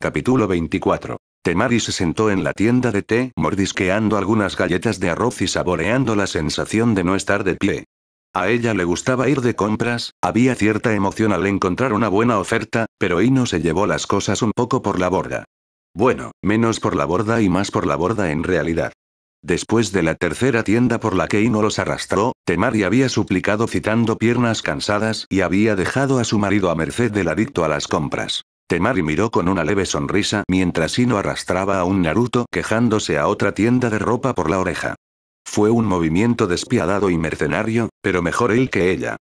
Capítulo 24. Temari se sentó en la tienda de té, mordisqueando algunas galletas de arroz y saboreando la sensación de no estar de pie. A ella le gustaba ir de compras, había cierta emoción al encontrar una buena oferta, pero Ino se llevó las cosas un poco por la borda. Bueno, menos por la borda y más por la borda en realidad. Después de la tercera tienda por la que Ino los arrastró, Temari había suplicado citando piernas cansadas y había dejado a su marido a merced del adicto a las compras. Temari miró con una leve sonrisa mientras Ino arrastraba a un Naruto quejándose a otra tienda de ropa por la oreja. Fue un movimiento despiadado y mercenario, pero mejor él que ella.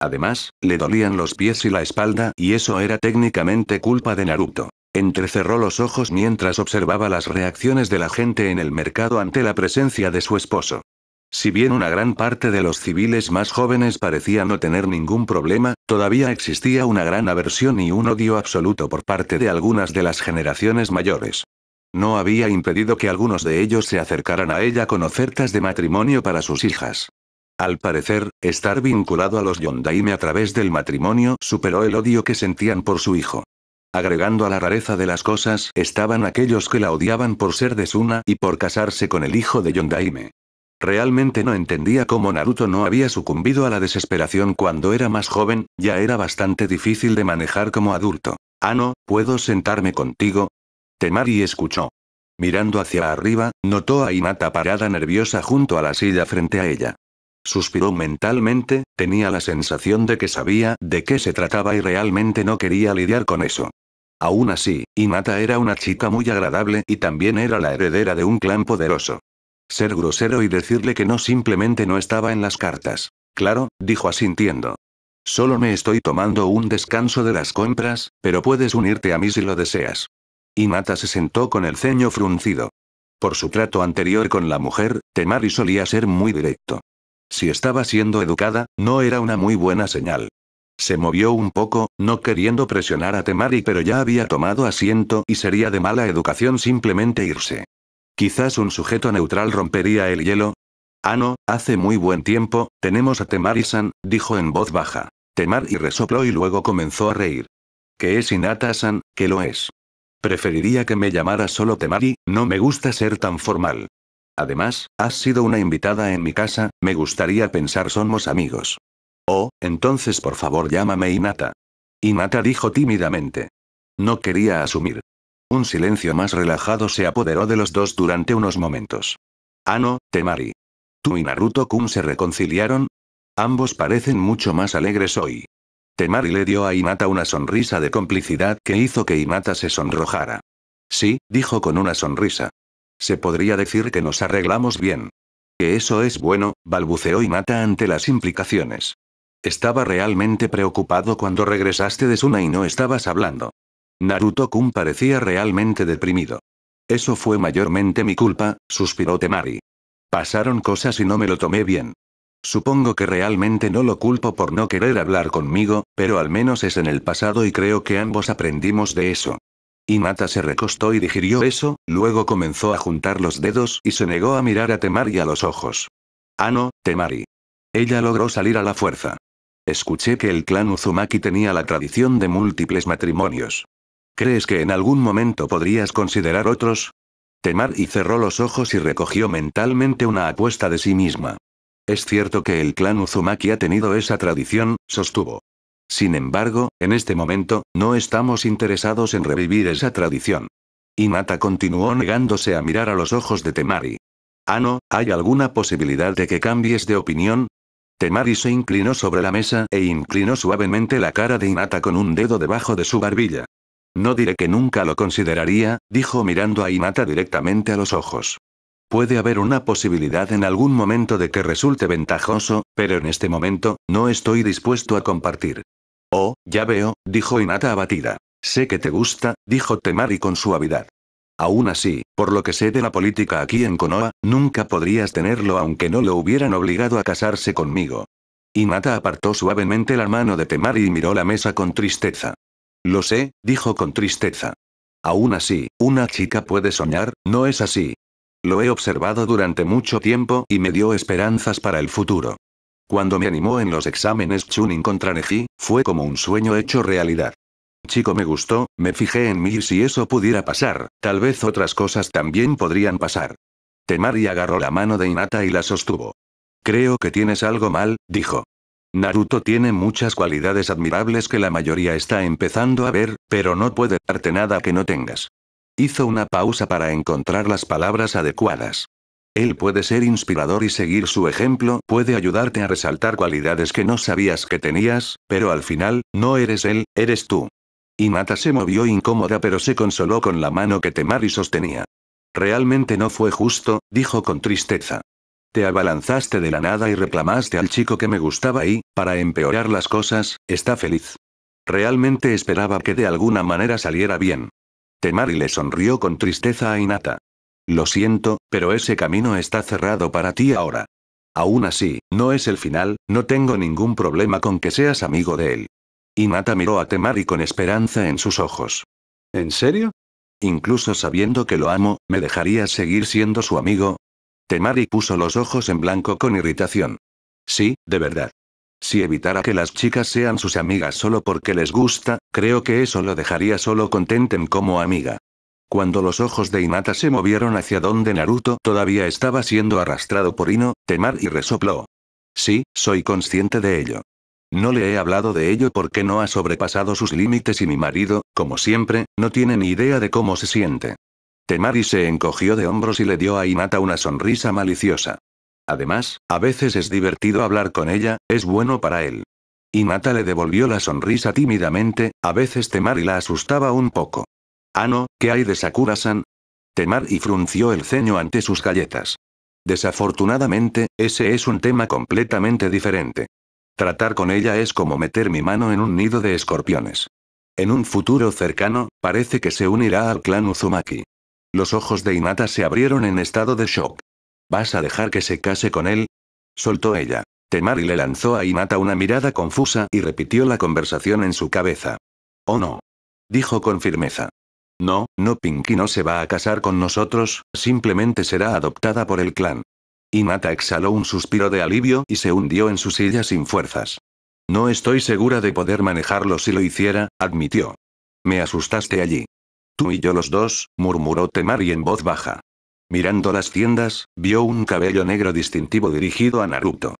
Además, le dolían los pies y la espalda y eso era técnicamente culpa de Naruto. Entrecerró los ojos mientras observaba las reacciones de la gente en el mercado ante la presencia de su esposo. Si bien una gran parte de los civiles más jóvenes parecía no tener ningún problema, todavía existía una gran aversión y un odio absoluto por parte de algunas de las generaciones mayores. No había impedido que algunos de ellos se acercaran a ella con ofertas de matrimonio para sus hijas. Al parecer, estar vinculado a los Yondaime a través del matrimonio superó el odio que sentían por su hijo. Agregando a la rareza de las cosas, estaban aquellos que la odiaban por ser de Suna y por casarse con el hijo de Yondaime. Realmente no entendía cómo Naruto no había sucumbido a la desesperación cuando era más joven, ya era bastante difícil de manejar como adulto. Ah no, ¿puedo sentarme contigo? Temari escuchó. Mirando hacia arriba, notó a Inata parada nerviosa junto a la silla frente a ella. Suspiró mentalmente, tenía la sensación de que sabía de qué se trataba y realmente no quería lidiar con eso. Aún así, Inata era una chica muy agradable y también era la heredera de un clan poderoso. Ser grosero y decirle que no simplemente no estaba en las cartas. Claro, dijo asintiendo. Solo me estoy tomando un descanso de las compras, pero puedes unirte a mí si lo deseas. Y Mata se sentó con el ceño fruncido. Por su trato anterior con la mujer, Temari solía ser muy directo. Si estaba siendo educada, no era una muy buena señal. Se movió un poco, no queriendo presionar a Temari, pero ya había tomado asiento y sería de mala educación simplemente irse. Quizás un sujeto neutral rompería el hielo. Ah, no, hace muy buen tiempo, tenemos a Temari-san, dijo en voz baja. Temari resopló y luego comenzó a reír. ¿Qué es Inata san que lo es. Preferiría que me llamara solo Temari, no me gusta ser tan formal. Además, has sido una invitada en mi casa, me gustaría pensar somos amigos. Oh, entonces por favor llámame Inata. Inata dijo tímidamente. No quería asumir. Un silencio más relajado se apoderó de los dos durante unos momentos. Ano, Temari. Tú y Naruto-kun se reconciliaron. Ambos parecen mucho más alegres hoy. Temari le dio a Hinata una sonrisa de complicidad que hizo que Hinata se sonrojara. Sí, dijo con una sonrisa. Se podría decir que nos arreglamos bien. Que eso es bueno, balbuceó Hinata ante las implicaciones. Estaba realmente preocupado cuando regresaste de Suna y no estabas hablando. Naruto-kun parecía realmente deprimido. Eso fue mayormente mi culpa, suspiró Temari. Pasaron cosas y no me lo tomé bien. Supongo que realmente no lo culpo por no querer hablar conmigo, pero al menos es en el pasado y creo que ambos aprendimos de eso. Inata se recostó y digirió eso, luego comenzó a juntar los dedos y se negó a mirar a Temari a los ojos. Ah no, Temari. Ella logró salir a la fuerza. Escuché que el clan Uzumaki tenía la tradición de múltiples matrimonios. ¿Crees que en algún momento podrías considerar otros? Temari cerró los ojos y recogió mentalmente una apuesta de sí misma. Es cierto que el clan Uzumaki ha tenido esa tradición, sostuvo. Sin embargo, en este momento, no estamos interesados en revivir esa tradición. Inata continuó negándose a mirar a los ojos de Temari. Ah, no, ¿hay alguna posibilidad de que cambies de opinión? Temari se inclinó sobre la mesa e inclinó suavemente la cara de Inata con un dedo debajo de su barbilla. No diré que nunca lo consideraría, dijo mirando a Inata directamente a los ojos. Puede haber una posibilidad en algún momento de que resulte ventajoso, pero en este momento, no estoy dispuesto a compartir. Oh, ya veo, dijo Inata abatida. Sé que te gusta, dijo Temari con suavidad. Aún así, por lo que sé de la política aquí en Konoha, nunca podrías tenerlo aunque no lo hubieran obligado a casarse conmigo. Inata apartó suavemente la mano de Temari y miró la mesa con tristeza. Lo sé, dijo con tristeza. Aún así, una chica puede soñar, ¿no es así? Lo he observado durante mucho tiempo y me dio esperanzas para el futuro. Cuando me animó en los exámenes Chunin contra Neji, fue como un sueño hecho realidad. Chico me gustó, me fijé en mí y si eso pudiera pasar, tal vez otras cosas también podrían pasar. Temari agarró la mano de Inata y la sostuvo. Creo que tienes algo mal, dijo. Naruto tiene muchas cualidades admirables que la mayoría está empezando a ver, pero no puede darte nada que no tengas. Hizo una pausa para encontrar las palabras adecuadas. Él puede ser inspirador y seguir su ejemplo puede ayudarte a resaltar cualidades que no sabías que tenías, pero al final, no eres él, eres tú. mata se movió incómoda pero se consoló con la mano que Temari sostenía. Realmente no fue justo, dijo con tristeza. Te abalanzaste de la nada y reclamaste al chico que me gustaba y, para empeorar las cosas, está feliz. Realmente esperaba que de alguna manera saliera bien. Temari le sonrió con tristeza a e Inata. Lo siento, pero ese camino está cerrado para ti ahora. Aún así, no es el final, no tengo ningún problema con que seas amigo de él. Inata miró a Temari con esperanza en sus ojos. ¿En serio? Incluso sabiendo que lo amo, ¿me dejarías seguir siendo su amigo? Temari puso los ojos en blanco con irritación. Sí, de verdad. Si evitara que las chicas sean sus amigas solo porque les gusta, creo que eso lo dejaría solo contenten como amiga. Cuando los ojos de Hinata se movieron hacia donde Naruto todavía estaba siendo arrastrado por Ino, Temari resopló. Sí, soy consciente de ello. No le he hablado de ello porque no ha sobrepasado sus límites y mi marido, como siempre, no tiene ni idea de cómo se siente. Temari este se encogió de hombros y le dio a Inata una sonrisa maliciosa. Además, a veces es divertido hablar con ella, es bueno para él. Inata le devolvió la sonrisa tímidamente, a veces Temari la asustaba un poco. Ah no, ¿qué hay de Sakura-san? Temari frunció el ceño ante sus galletas. Desafortunadamente, ese es un tema completamente diferente. Tratar con ella es como meter mi mano en un nido de escorpiones. En un futuro cercano, parece que se unirá al clan Uzumaki. Los ojos de Inata se abrieron en estado de shock. ¿Vas a dejar que se case con él? Soltó ella. Temari le lanzó a Inata una mirada confusa y repitió la conversación en su cabeza. oh, no? Dijo con firmeza. No, no Pinky no se va a casar con nosotros, simplemente será adoptada por el clan. Inata exhaló un suspiro de alivio y se hundió en su silla sin fuerzas. No estoy segura de poder manejarlo si lo hiciera, admitió. Me asustaste allí. Tú y yo los dos, murmuró Temari en voz baja. Mirando las tiendas, vio un cabello negro distintivo dirigido a Naruto.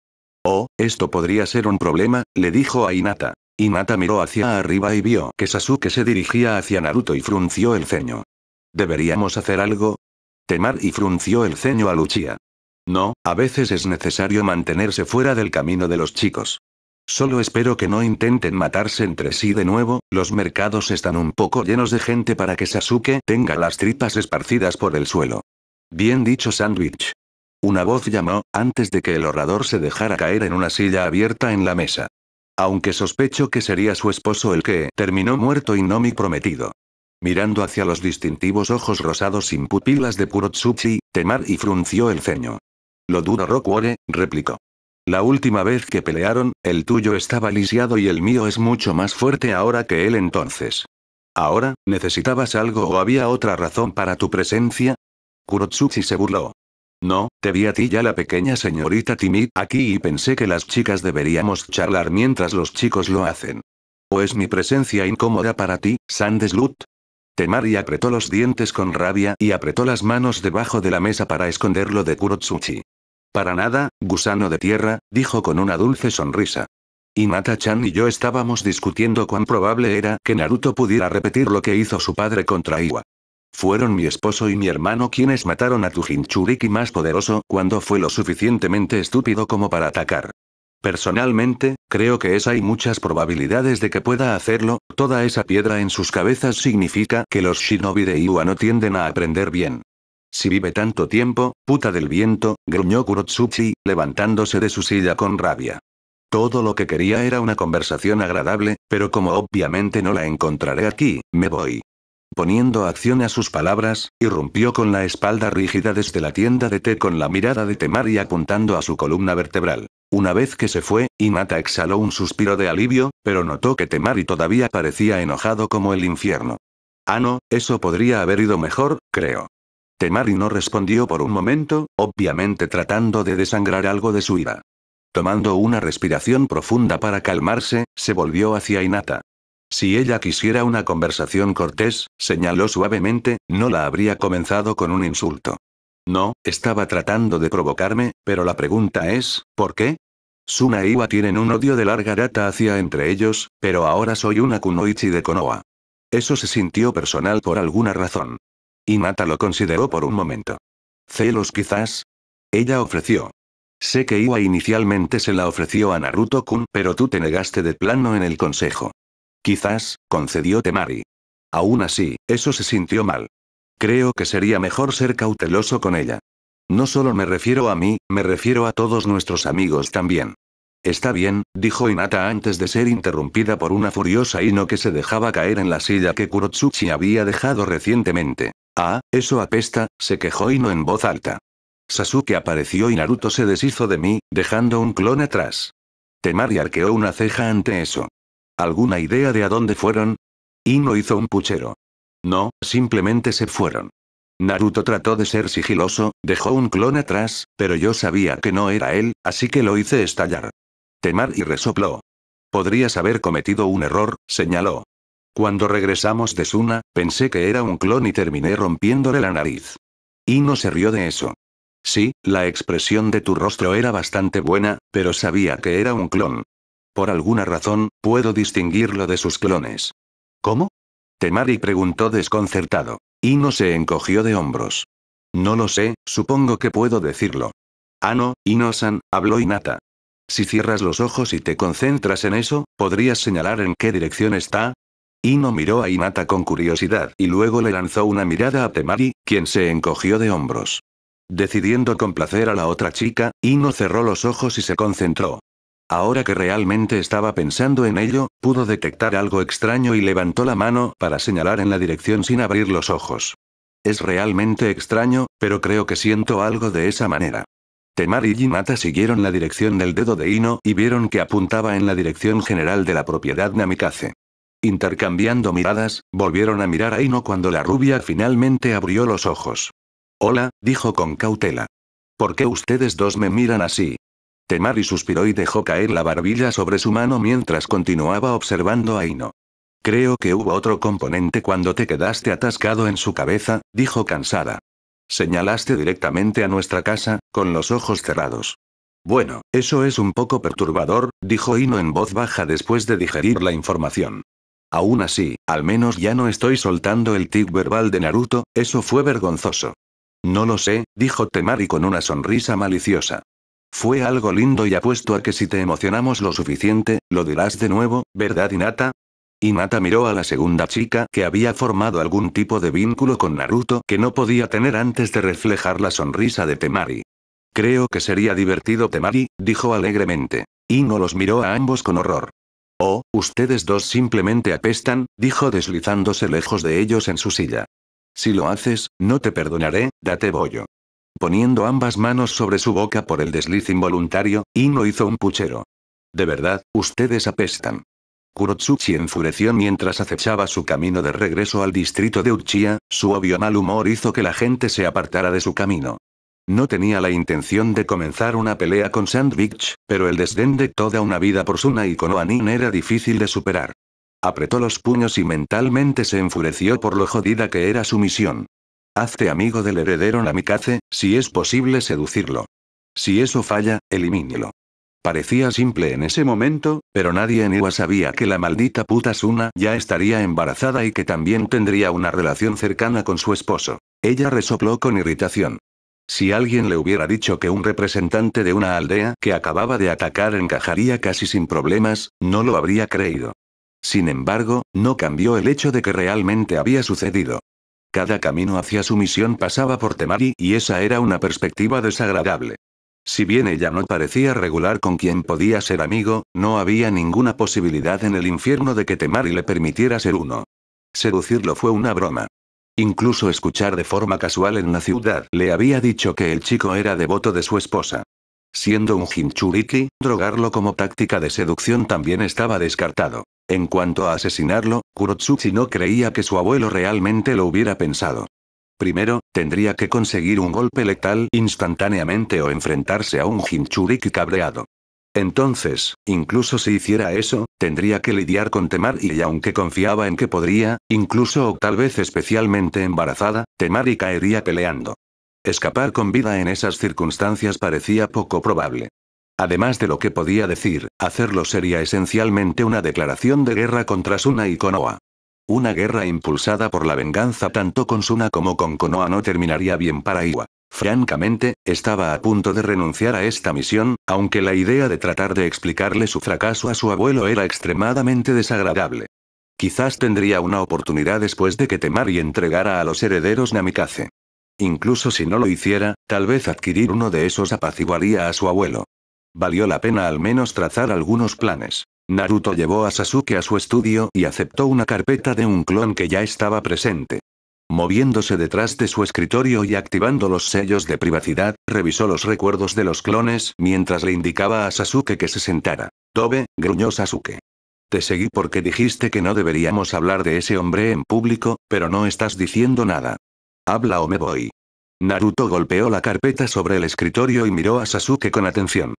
Oh, esto podría ser un problema, le dijo a Inata. Inata miró hacia arriba y vio que Sasuke se dirigía hacia Naruto y frunció el ceño. ¿Deberíamos hacer algo? Temari frunció el ceño a Luchia. No, a veces es necesario mantenerse fuera del camino de los chicos. Solo espero que no intenten matarse entre sí de nuevo, los mercados están un poco llenos de gente para que Sasuke tenga las tripas esparcidas por el suelo. Bien dicho Sandwich. Una voz llamó, antes de que el orador se dejara caer en una silla abierta en la mesa. Aunque sospecho que sería su esposo el que terminó muerto y no mi prometido. Mirando hacia los distintivos ojos rosados sin pupilas de Kurotsuchi, Temar y frunció el ceño. Lo duro Rokwore, replicó. La última vez que pelearon, el tuyo estaba lisiado y el mío es mucho más fuerte ahora que él entonces. Ahora, ¿necesitabas algo o había otra razón para tu presencia? Kurotsuchi se burló. No, te vi a ti ya la pequeña señorita Timid aquí y pensé que las chicas deberíamos charlar mientras los chicos lo hacen. ¿O es mi presencia incómoda para ti, Sandeslut? Temari apretó los dientes con rabia y apretó las manos debajo de la mesa para esconderlo de Kurotsuchi. Para nada, gusano de tierra, dijo con una dulce sonrisa. Y chan y yo estábamos discutiendo cuán probable era que Naruto pudiera repetir lo que hizo su padre contra Iwa. Fueron mi esposo y mi hermano quienes mataron a tu Jinchuriki más poderoso cuando fue lo suficientemente estúpido como para atacar. Personalmente, creo que es hay muchas probabilidades de que pueda hacerlo, toda esa piedra en sus cabezas significa que los shinobi de Iwa no tienden a aprender bien. Si vive tanto tiempo, puta del viento, gruñó Kurotsuchi, levantándose de su silla con rabia. Todo lo que quería era una conversación agradable, pero como obviamente no la encontraré aquí, me voy. Poniendo acción a sus palabras, irrumpió con la espalda rígida desde la tienda de té con la mirada de Temari apuntando a su columna vertebral. Una vez que se fue, Inata exhaló un suspiro de alivio, pero notó que Temari todavía parecía enojado como el infierno. Ah no, eso podría haber ido mejor, creo. Temari no respondió por un momento, obviamente tratando de desangrar algo de su ira. Tomando una respiración profunda para calmarse, se volvió hacia Inata. Si ella quisiera una conversación cortés, señaló suavemente, no la habría comenzado con un insulto. No, estaba tratando de provocarme, pero la pregunta es, ¿por qué? Suna e Iwa tienen un odio de larga data hacia entre ellos, pero ahora soy una kunoichi de Konoha. Eso se sintió personal por alguna razón. Inata lo consideró por un momento. ¿Celos quizás? Ella ofreció. Sé que Iwa inicialmente se la ofreció a Naruto-kun, pero tú te negaste de plano en el consejo. Quizás, concedió Temari. Aún así, eso se sintió mal. Creo que sería mejor ser cauteloso con ella. No solo me refiero a mí, me refiero a todos nuestros amigos también. Está bien, dijo Inata antes de ser interrumpida por una furiosa Ino que se dejaba caer en la silla que Kurotsuchi había dejado recientemente. Ah, eso apesta, se quejó Ino en voz alta. Sasuke apareció y Naruto se deshizo de mí, dejando un clon atrás. Temari arqueó una ceja ante eso. ¿Alguna idea de a dónde fueron? Ino hizo un puchero. No, simplemente se fueron. Naruto trató de ser sigiloso, dejó un clon atrás, pero yo sabía que no era él, así que lo hice estallar. y resopló. Podrías haber cometido un error, señaló. Cuando regresamos de Suna, pensé que era un clon y terminé rompiéndole la nariz. Y no se rió de eso. Sí, la expresión de tu rostro era bastante buena, pero sabía que era un clon. Por alguna razón, puedo distinguirlo de sus clones. ¿Cómo? Temari preguntó desconcertado. Ino se encogió de hombros. No lo sé, supongo que puedo decirlo. Ah no, Inosan, san habló Inata. Si cierras los ojos y te concentras en eso, podrías señalar en qué dirección está, Ino miró a Inata con curiosidad y luego le lanzó una mirada a Temari, quien se encogió de hombros. Decidiendo complacer a la otra chica, Ino cerró los ojos y se concentró. Ahora que realmente estaba pensando en ello, pudo detectar algo extraño y levantó la mano para señalar en la dirección sin abrir los ojos. Es realmente extraño, pero creo que siento algo de esa manera. Temari y Hinata siguieron la dirección del dedo de Ino y vieron que apuntaba en la dirección general de la propiedad Namikaze. Intercambiando miradas, volvieron a mirar a Ino cuando la rubia finalmente abrió los ojos. Hola, dijo con cautela. ¿Por qué ustedes dos me miran así? Temari suspiró y dejó caer la barbilla sobre su mano mientras continuaba observando a Ino. Creo que hubo otro componente cuando te quedaste atascado en su cabeza, dijo cansada. Señalaste directamente a nuestra casa, con los ojos cerrados. Bueno, eso es un poco perturbador, dijo Ino en voz baja después de digerir la información. Aún así, al menos ya no estoy soltando el tic verbal de Naruto, eso fue vergonzoso. No lo sé, dijo Temari con una sonrisa maliciosa. Fue algo lindo y apuesto a que si te emocionamos lo suficiente, lo dirás de nuevo, ¿verdad Inata? Inata miró a la segunda chica que había formado algún tipo de vínculo con Naruto que no podía tener antes de reflejar la sonrisa de Temari. Creo que sería divertido Temari, dijo alegremente. Ino los miró a ambos con horror. Oh, ustedes dos simplemente apestan, dijo deslizándose lejos de ellos en su silla. Si lo haces, no te perdonaré, date bollo. Poniendo ambas manos sobre su boca por el desliz involuntario, Ino hizo un puchero. De verdad, ustedes apestan. Kurotsuchi enfureció mientras acechaba su camino de regreso al distrito de Uchiha, su obvio mal humor hizo que la gente se apartara de su camino. No tenía la intención de comenzar una pelea con Sandwich, pero el desdén de toda una vida por Suna y Oanin era difícil de superar. Apretó los puños y mentalmente se enfureció por lo jodida que era su misión. Hazte amigo del heredero Namikaze, si es posible seducirlo. Si eso falla, elimínelo. Parecía simple en ese momento, pero nadie en Iwa sabía que la maldita puta Suna ya estaría embarazada y que también tendría una relación cercana con su esposo. Ella resopló con irritación. Si alguien le hubiera dicho que un representante de una aldea que acababa de atacar encajaría casi sin problemas, no lo habría creído. Sin embargo, no cambió el hecho de que realmente había sucedido. Cada camino hacia su misión pasaba por Temari y esa era una perspectiva desagradable. Si bien ella no parecía regular con quien podía ser amigo, no había ninguna posibilidad en el infierno de que Temari le permitiera ser uno. Seducirlo fue una broma. Incluso escuchar de forma casual en la ciudad le había dicho que el chico era devoto de su esposa. Siendo un Hinchuriki, drogarlo como táctica de seducción también estaba descartado. En cuanto a asesinarlo, Kurotsuchi no creía que su abuelo realmente lo hubiera pensado. Primero, tendría que conseguir un golpe letal instantáneamente o enfrentarse a un Hinchuriki cabreado. Entonces, incluso si hiciera eso, tendría que lidiar con Temar y aunque confiaba en que podría, incluso o tal vez especialmente embarazada, Temari caería peleando. Escapar con vida en esas circunstancias parecía poco probable. Además de lo que podía decir, hacerlo sería esencialmente una declaración de guerra contra Suna y Konoha. Una guerra impulsada por la venganza tanto con Suna como con Konoha no terminaría bien para Iwa. Francamente, estaba a punto de renunciar a esta misión, aunque la idea de tratar de explicarle su fracaso a su abuelo era extremadamente desagradable. Quizás tendría una oportunidad después de que Temari entregara a los herederos Namikaze. Incluso si no lo hiciera, tal vez adquirir uno de esos apaciguaría a su abuelo. Valió la pena al menos trazar algunos planes. Naruto llevó a Sasuke a su estudio y aceptó una carpeta de un clon que ya estaba presente. Moviéndose detrás de su escritorio y activando los sellos de privacidad, revisó los recuerdos de los clones mientras le indicaba a Sasuke que se sentara. Tobe, gruñó Sasuke. Te seguí porque dijiste que no deberíamos hablar de ese hombre en público, pero no estás diciendo nada. Habla o me voy. Naruto golpeó la carpeta sobre el escritorio y miró a Sasuke con atención.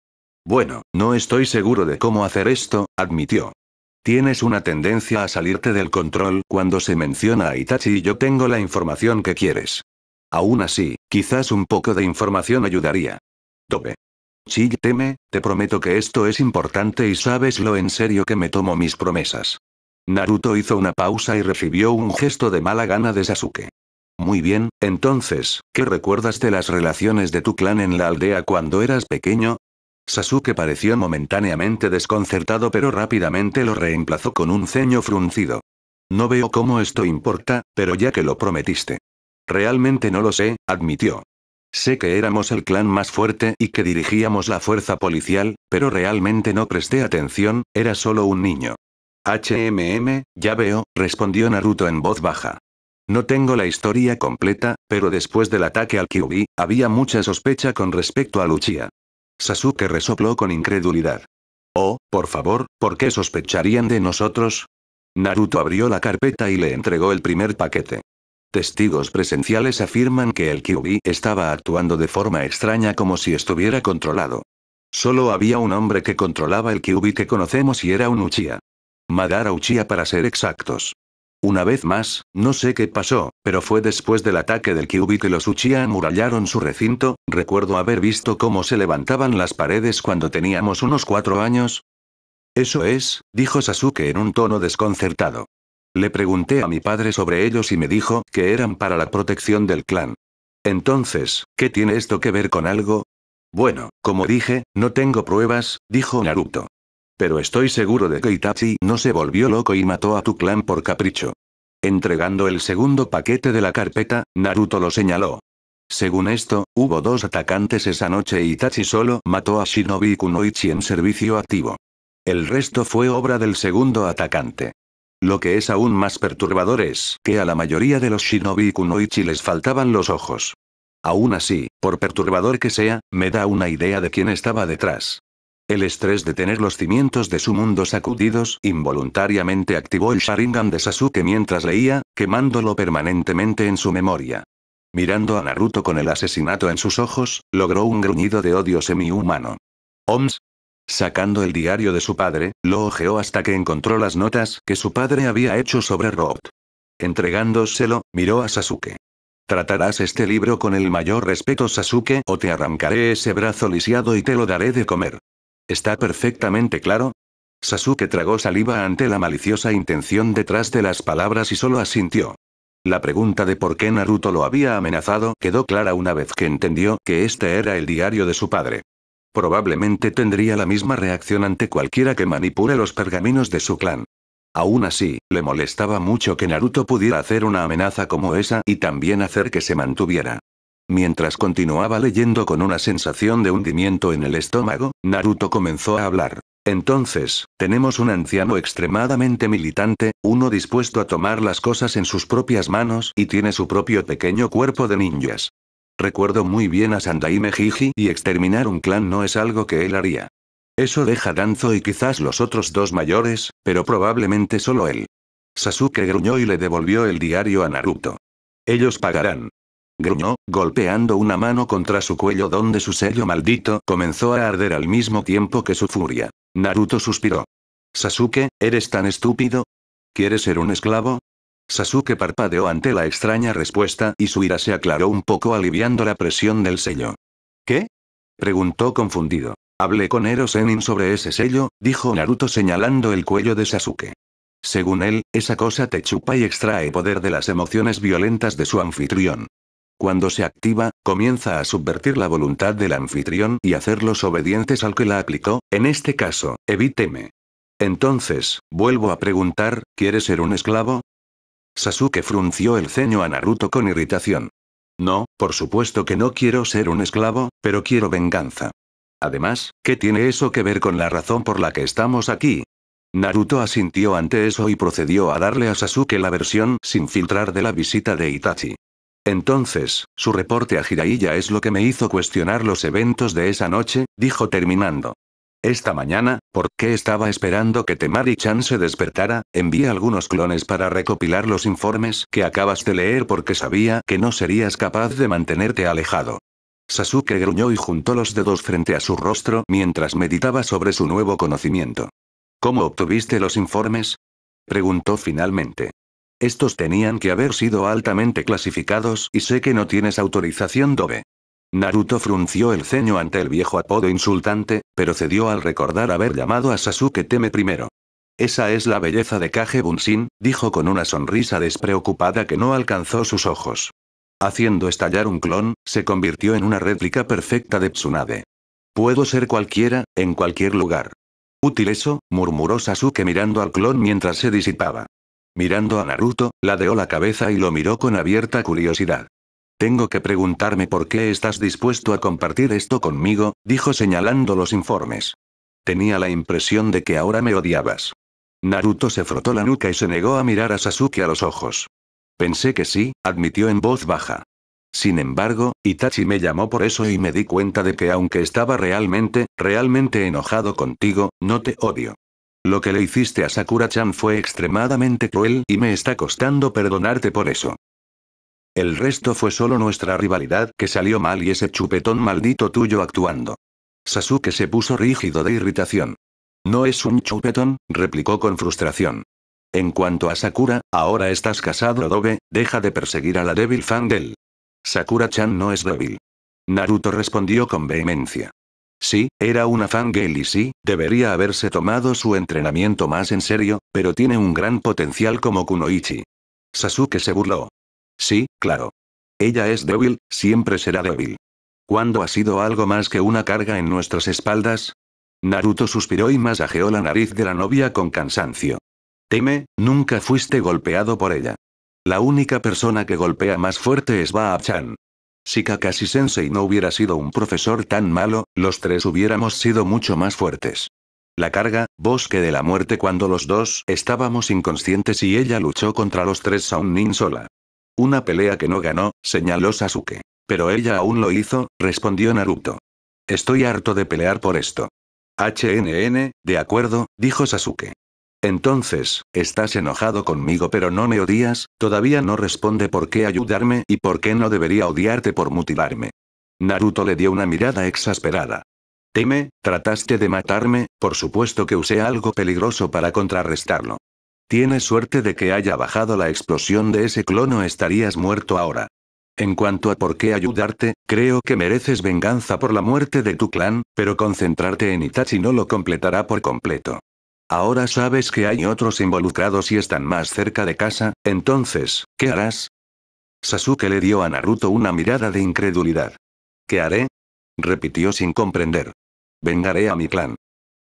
Bueno, no estoy seguro de cómo hacer esto, admitió. Tienes una tendencia a salirte del control cuando se menciona a Itachi y yo tengo la información que quieres. Aún así, quizás un poco de información ayudaría. Tobe. Chill teme, te prometo que esto es importante y sabes lo en serio que me tomo mis promesas. Naruto hizo una pausa y recibió un gesto de mala gana de Sasuke. Muy bien, entonces, ¿qué recuerdas de las relaciones de tu clan en la aldea cuando eras pequeño? Sasuke pareció momentáneamente desconcertado pero rápidamente lo reemplazó con un ceño fruncido. No veo cómo esto importa, pero ya que lo prometiste. Realmente no lo sé, admitió. Sé que éramos el clan más fuerte y que dirigíamos la fuerza policial, pero realmente no presté atención, era solo un niño. HMM, ya veo, respondió Naruto en voz baja. No tengo la historia completa, pero después del ataque al Kyubi, había mucha sospecha con respecto a Luchia. Sasuke resopló con incredulidad. Oh, por favor, ¿por qué sospecharían de nosotros? Naruto abrió la carpeta y le entregó el primer paquete. Testigos presenciales afirman que el Kyubi estaba actuando de forma extraña como si estuviera controlado. Solo había un hombre que controlaba el Kyubi que conocemos y era un Uchiha. Madara Uchiha para ser exactos. Una vez más, no sé qué pasó, pero fue después del ataque del Kyubi que los Uchiha amurallaron su recinto, recuerdo haber visto cómo se levantaban las paredes cuando teníamos unos cuatro años. Eso es, dijo Sasuke en un tono desconcertado. Le pregunté a mi padre sobre ellos y me dijo que eran para la protección del clan. Entonces, ¿qué tiene esto que ver con algo? Bueno, como dije, no tengo pruebas, dijo Naruto pero estoy seguro de que Itachi no se volvió loco y mató a tu clan por capricho. Entregando el segundo paquete de la carpeta, Naruto lo señaló. Según esto, hubo dos atacantes esa noche y Itachi solo mató a Shinobi Kunoichi en servicio activo. El resto fue obra del segundo atacante. Lo que es aún más perturbador es que a la mayoría de los Shinobi Kunoichi les faltaban los ojos. Aún así, por perturbador que sea, me da una idea de quién estaba detrás. El estrés de tener los cimientos de su mundo sacudidos involuntariamente activó el Sharingan de Sasuke mientras leía, quemándolo permanentemente en su memoria. Mirando a Naruto con el asesinato en sus ojos, logró un gruñido de odio semi-humano. Oms, Sacando el diario de su padre, lo ojeó hasta que encontró las notas que su padre había hecho sobre Roth. Entregándoselo, miró a Sasuke. Tratarás este libro con el mayor respeto Sasuke o te arrancaré ese brazo lisiado y te lo daré de comer. ¿Está perfectamente claro? Sasuke tragó saliva ante la maliciosa intención detrás de las palabras y solo asintió. La pregunta de por qué Naruto lo había amenazado quedó clara una vez que entendió que este era el diario de su padre. Probablemente tendría la misma reacción ante cualquiera que manipule los pergaminos de su clan. Aún así, le molestaba mucho que Naruto pudiera hacer una amenaza como esa y también hacer que se mantuviera. Mientras continuaba leyendo con una sensación de hundimiento en el estómago, Naruto comenzó a hablar. Entonces, tenemos un anciano extremadamente militante, uno dispuesto a tomar las cosas en sus propias manos y tiene su propio pequeño cuerpo de ninjas. Recuerdo muy bien a Sandai Mejiji y exterminar un clan no es algo que él haría. Eso deja Danzo y quizás los otros dos mayores, pero probablemente solo él. Sasuke gruñó y le devolvió el diario a Naruto. Ellos pagarán gruñó, golpeando una mano contra su cuello donde su sello maldito comenzó a arder al mismo tiempo que su furia. Naruto suspiró. Sasuke, ¿eres tan estúpido? ¿Quieres ser un esclavo? Sasuke parpadeó ante la extraña respuesta y su ira se aclaró un poco aliviando la presión del sello. ¿Qué? preguntó confundido. Hablé con Ero Senin sobre ese sello, dijo Naruto señalando el cuello de Sasuke. Según él, esa cosa te chupa y extrae poder de las emociones violentas de su anfitrión. Cuando se activa, comienza a subvertir la voluntad del anfitrión y hacerlos obedientes al que la aplicó, en este caso, evíteme. Entonces, vuelvo a preguntar, ¿quieres ser un esclavo? Sasuke frunció el ceño a Naruto con irritación. No, por supuesto que no quiero ser un esclavo, pero quiero venganza. Además, ¿qué tiene eso que ver con la razón por la que estamos aquí? Naruto asintió ante eso y procedió a darle a Sasuke la versión sin filtrar de la visita de Itachi. Entonces, su reporte a Jiraiya es lo que me hizo cuestionar los eventos de esa noche, dijo terminando. Esta mañana, porque estaba esperando que Temari-chan se despertara? Envié algunos clones para recopilar los informes que acabas de leer porque sabía que no serías capaz de mantenerte alejado. Sasuke gruñó y juntó los dedos frente a su rostro mientras meditaba sobre su nuevo conocimiento. ¿Cómo obtuviste los informes? preguntó finalmente. Estos tenían que haber sido altamente clasificados y sé que no tienes autorización Dobe. Naruto frunció el ceño ante el viejo apodo insultante, pero cedió al recordar haber llamado a Sasuke Teme primero. Esa es la belleza de Kage Bunshin, dijo con una sonrisa despreocupada que no alcanzó sus ojos. Haciendo estallar un clon, se convirtió en una réplica perfecta de Tsunade. Puedo ser cualquiera, en cualquier lugar. Útil eso, murmuró Sasuke mirando al clon mientras se disipaba. Mirando a Naruto, ladeó la cabeza y lo miró con abierta curiosidad. Tengo que preguntarme por qué estás dispuesto a compartir esto conmigo, dijo señalando los informes. Tenía la impresión de que ahora me odiabas. Naruto se frotó la nuca y se negó a mirar a Sasuke a los ojos. Pensé que sí, admitió en voz baja. Sin embargo, Itachi me llamó por eso y me di cuenta de que aunque estaba realmente, realmente enojado contigo, no te odio. Lo que le hiciste a Sakura-chan fue extremadamente cruel y me está costando perdonarte por eso. El resto fue solo nuestra rivalidad que salió mal y ese chupetón maldito tuyo actuando. Sasuke se puso rígido de irritación. No es un chupetón, replicó con frustración. En cuanto a Sakura, ahora estás casado Adobe, deja de perseguir a la débil fan del. Sakura-chan no es débil. Naruto respondió con vehemencia. Sí, era una fangirl y sí, debería haberse tomado su entrenamiento más en serio, pero tiene un gran potencial como Kunoichi. Sasuke se burló. Sí, claro. Ella es débil, siempre será débil. ¿Cuándo ha sido algo más que una carga en nuestras espaldas? Naruto suspiró y masajeó la nariz de la novia con cansancio. Teme, nunca fuiste golpeado por ella. La única persona que golpea más fuerte es Baa-chan. Si Kakashi Sensei no hubiera sido un profesor tan malo, los tres hubiéramos sido mucho más fuertes. La carga, bosque de la muerte cuando los dos estábamos inconscientes y ella luchó contra los tres Nin sola. Una pelea que no ganó, señaló Sasuke. Pero ella aún lo hizo, respondió Naruto. Estoy harto de pelear por esto. HNN, de acuerdo, dijo Sasuke. Entonces, estás enojado conmigo pero no me odias, todavía no responde por qué ayudarme y por qué no debería odiarte por mutilarme. Naruto le dio una mirada exasperada. Teme, trataste de matarme, por supuesto que usé algo peligroso para contrarrestarlo. Tienes suerte de que haya bajado la explosión de ese clono estarías muerto ahora. En cuanto a por qué ayudarte, creo que mereces venganza por la muerte de tu clan, pero concentrarte en Itachi no lo completará por completo. Ahora sabes que hay otros involucrados y están más cerca de casa, entonces, ¿qué harás? Sasuke le dio a Naruto una mirada de incredulidad. ¿Qué haré? repitió sin comprender. Vengaré a mi clan.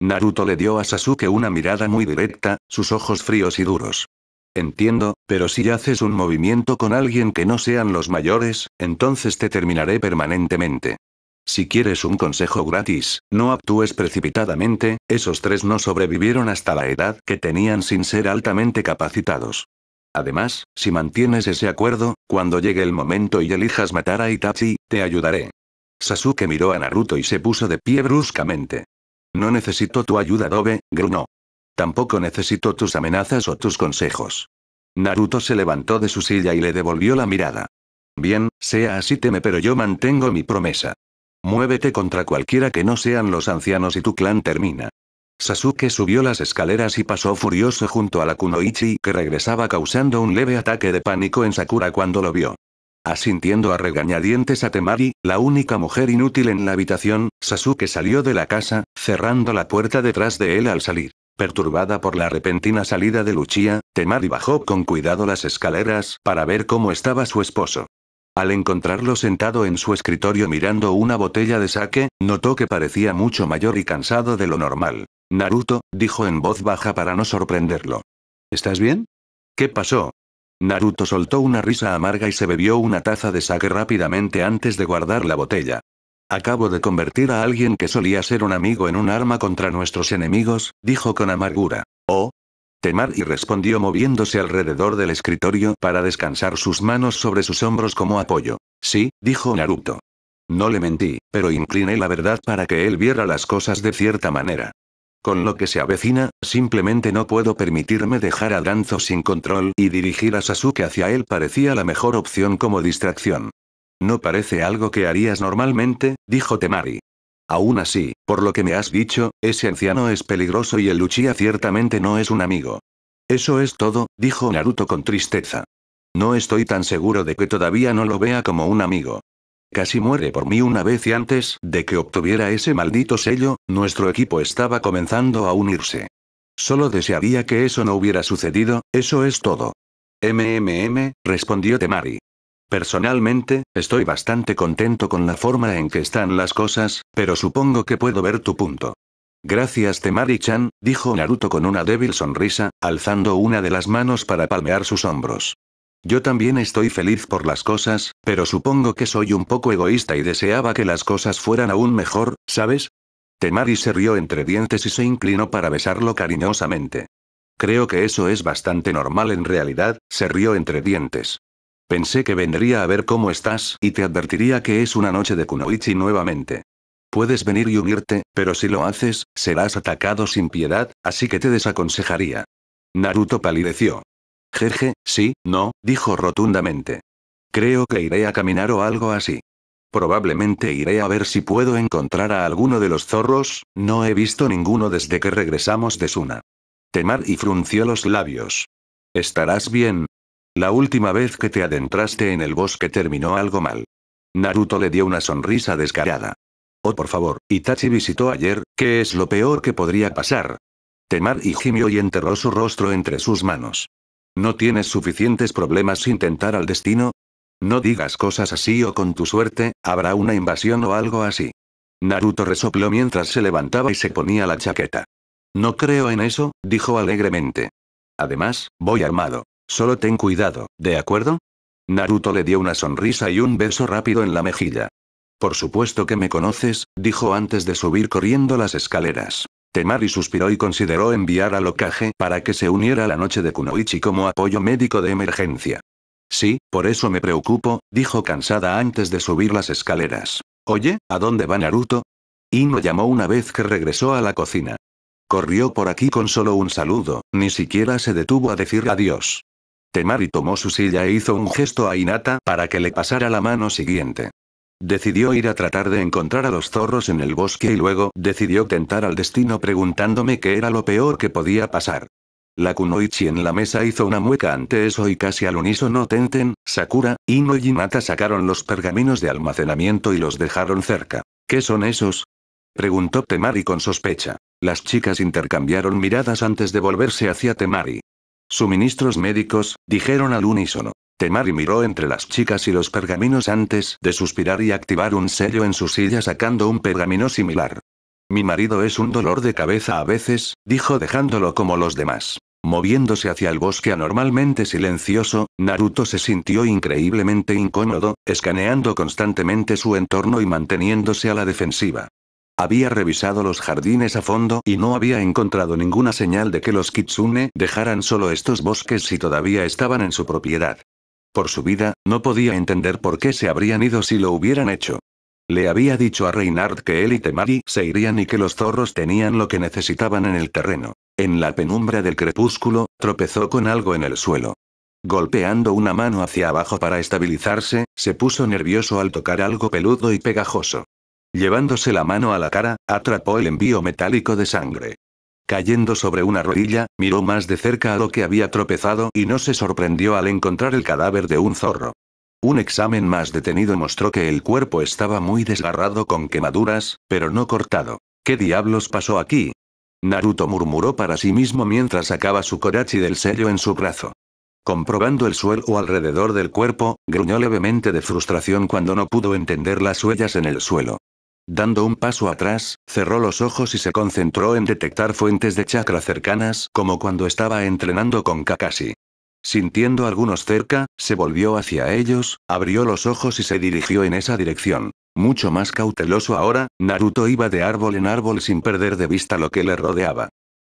Naruto le dio a Sasuke una mirada muy directa, sus ojos fríos y duros. Entiendo, pero si haces un movimiento con alguien que no sean los mayores, entonces te terminaré permanentemente. Si quieres un consejo gratis, no actúes precipitadamente, esos tres no sobrevivieron hasta la edad que tenían sin ser altamente capacitados. Además, si mantienes ese acuerdo, cuando llegue el momento y elijas matar a Itachi, te ayudaré. Sasuke miró a Naruto y se puso de pie bruscamente. No necesito tu ayuda, Dobe, grunó. Tampoco necesito tus amenazas o tus consejos. Naruto se levantó de su silla y le devolvió la mirada. Bien, sea así teme, pero yo mantengo mi promesa. Muévete contra cualquiera que no sean los ancianos y tu clan termina. Sasuke subió las escaleras y pasó furioso junto a la Kunoichi que regresaba causando un leve ataque de pánico en Sakura cuando lo vio. Asintiendo a regañadientes a Temari, la única mujer inútil en la habitación, Sasuke salió de la casa, cerrando la puerta detrás de él al salir. Perturbada por la repentina salida de Luchia, Temari bajó con cuidado las escaleras para ver cómo estaba su esposo. Al encontrarlo sentado en su escritorio mirando una botella de sake, notó que parecía mucho mayor y cansado de lo normal. Naruto, dijo en voz baja para no sorprenderlo. ¿Estás bien? ¿Qué pasó? Naruto soltó una risa amarga y se bebió una taza de sake rápidamente antes de guardar la botella. Acabo de convertir a alguien que solía ser un amigo en un arma contra nuestros enemigos, dijo con amargura. Oh, Temari respondió moviéndose alrededor del escritorio para descansar sus manos sobre sus hombros como apoyo. Sí, dijo Naruto. No le mentí, pero incliné la verdad para que él viera las cosas de cierta manera. Con lo que se avecina, simplemente no puedo permitirme dejar a Danzo sin control y dirigir a Sasuke hacia él parecía la mejor opción como distracción. No parece algo que harías normalmente, dijo Temari. Aún así, por lo que me has dicho, ese anciano es peligroso y el Luchia ciertamente no es un amigo. Eso es todo, dijo Naruto con tristeza. No estoy tan seguro de que todavía no lo vea como un amigo. Casi muere por mí una vez y antes de que obtuviera ese maldito sello, nuestro equipo estaba comenzando a unirse. Solo desearía que eso no hubiera sucedido, eso es todo. MMM, respondió Temari. Personalmente, estoy bastante contento con la forma en que están las cosas, pero supongo que puedo ver tu punto. Gracias Temari-chan, dijo Naruto con una débil sonrisa, alzando una de las manos para palmear sus hombros. Yo también estoy feliz por las cosas, pero supongo que soy un poco egoísta y deseaba que las cosas fueran aún mejor, ¿sabes? Temari se rió entre dientes y se inclinó para besarlo cariñosamente. Creo que eso es bastante normal en realidad, se rió entre dientes. Pensé que vendría a ver cómo estás y te advertiría que es una noche de Kunoichi nuevamente. Puedes venir y unirte, pero si lo haces, serás atacado sin piedad, así que te desaconsejaría. Naruto palideció. Jeje, sí, no, dijo rotundamente. Creo que iré a caminar o algo así. Probablemente iré a ver si puedo encontrar a alguno de los zorros, no he visto ninguno desde que regresamos de Suna. Temar y frunció los labios. ¿Estarás bien? La última vez que te adentraste en el bosque terminó algo mal. Naruto le dio una sonrisa descarada. Oh por favor, Itachi visitó ayer, ¿qué es lo peor que podría pasar? Temar y gimió y enterró su rostro entre sus manos. ¿No tienes suficientes problemas sin tentar al destino? No digas cosas así o con tu suerte, habrá una invasión o algo así. Naruto resopló mientras se levantaba y se ponía la chaqueta. No creo en eso, dijo alegremente. Además, voy armado. Solo ten cuidado, ¿de acuerdo? Naruto le dio una sonrisa y un beso rápido en la mejilla. Por supuesto que me conoces, dijo antes de subir corriendo las escaleras. Temari suspiró y consideró enviar a Lokage para que se uniera a la noche de Kunoichi como apoyo médico de emergencia. Sí, por eso me preocupo, dijo cansada antes de subir las escaleras. Oye, ¿a dónde va Naruto? Ino llamó una vez que regresó a la cocina. Corrió por aquí con solo un saludo, ni siquiera se detuvo a decir adiós. Temari tomó su silla e hizo un gesto a Inata para que le pasara la mano siguiente. Decidió ir a tratar de encontrar a los zorros en el bosque y luego decidió tentar al destino preguntándome qué era lo peor que podía pasar. La kunoichi en la mesa hizo una mueca ante eso y casi al unísono Tenten, Sakura, Ino y Inata sacaron los pergaminos de almacenamiento y los dejaron cerca. ¿Qué son esos? Preguntó Temari con sospecha. Las chicas intercambiaron miradas antes de volverse hacia Temari. Suministros médicos, dijeron al unísono. Temari miró entre las chicas y los pergaminos antes de suspirar y activar un sello en su silla sacando un pergamino similar. Mi marido es un dolor de cabeza a veces, dijo dejándolo como los demás. Moviéndose hacia el bosque anormalmente silencioso, Naruto se sintió increíblemente incómodo, escaneando constantemente su entorno y manteniéndose a la defensiva. Había revisado los jardines a fondo y no había encontrado ninguna señal de que los kitsune dejaran solo estos bosques si todavía estaban en su propiedad. Por su vida, no podía entender por qué se habrían ido si lo hubieran hecho. Le había dicho a Reinhard que él y Temari se irían y que los zorros tenían lo que necesitaban en el terreno. En la penumbra del crepúsculo, tropezó con algo en el suelo. Golpeando una mano hacia abajo para estabilizarse, se puso nervioso al tocar algo peludo y pegajoso. Llevándose la mano a la cara, atrapó el envío metálico de sangre. Cayendo sobre una rodilla, miró más de cerca a lo que había tropezado y no se sorprendió al encontrar el cadáver de un zorro. Un examen más detenido mostró que el cuerpo estaba muy desgarrado con quemaduras, pero no cortado. ¿Qué diablos pasó aquí? Naruto murmuró para sí mismo mientras sacaba su korachi del sello en su brazo. Comprobando el suelo alrededor del cuerpo, gruñó levemente de frustración cuando no pudo entender las huellas en el suelo. Dando un paso atrás, cerró los ojos y se concentró en detectar fuentes de chakra cercanas, como cuando estaba entrenando con Kakashi. Sintiendo algunos cerca, se volvió hacia ellos, abrió los ojos y se dirigió en esa dirección. Mucho más cauteloso ahora, Naruto iba de árbol en árbol sin perder de vista lo que le rodeaba.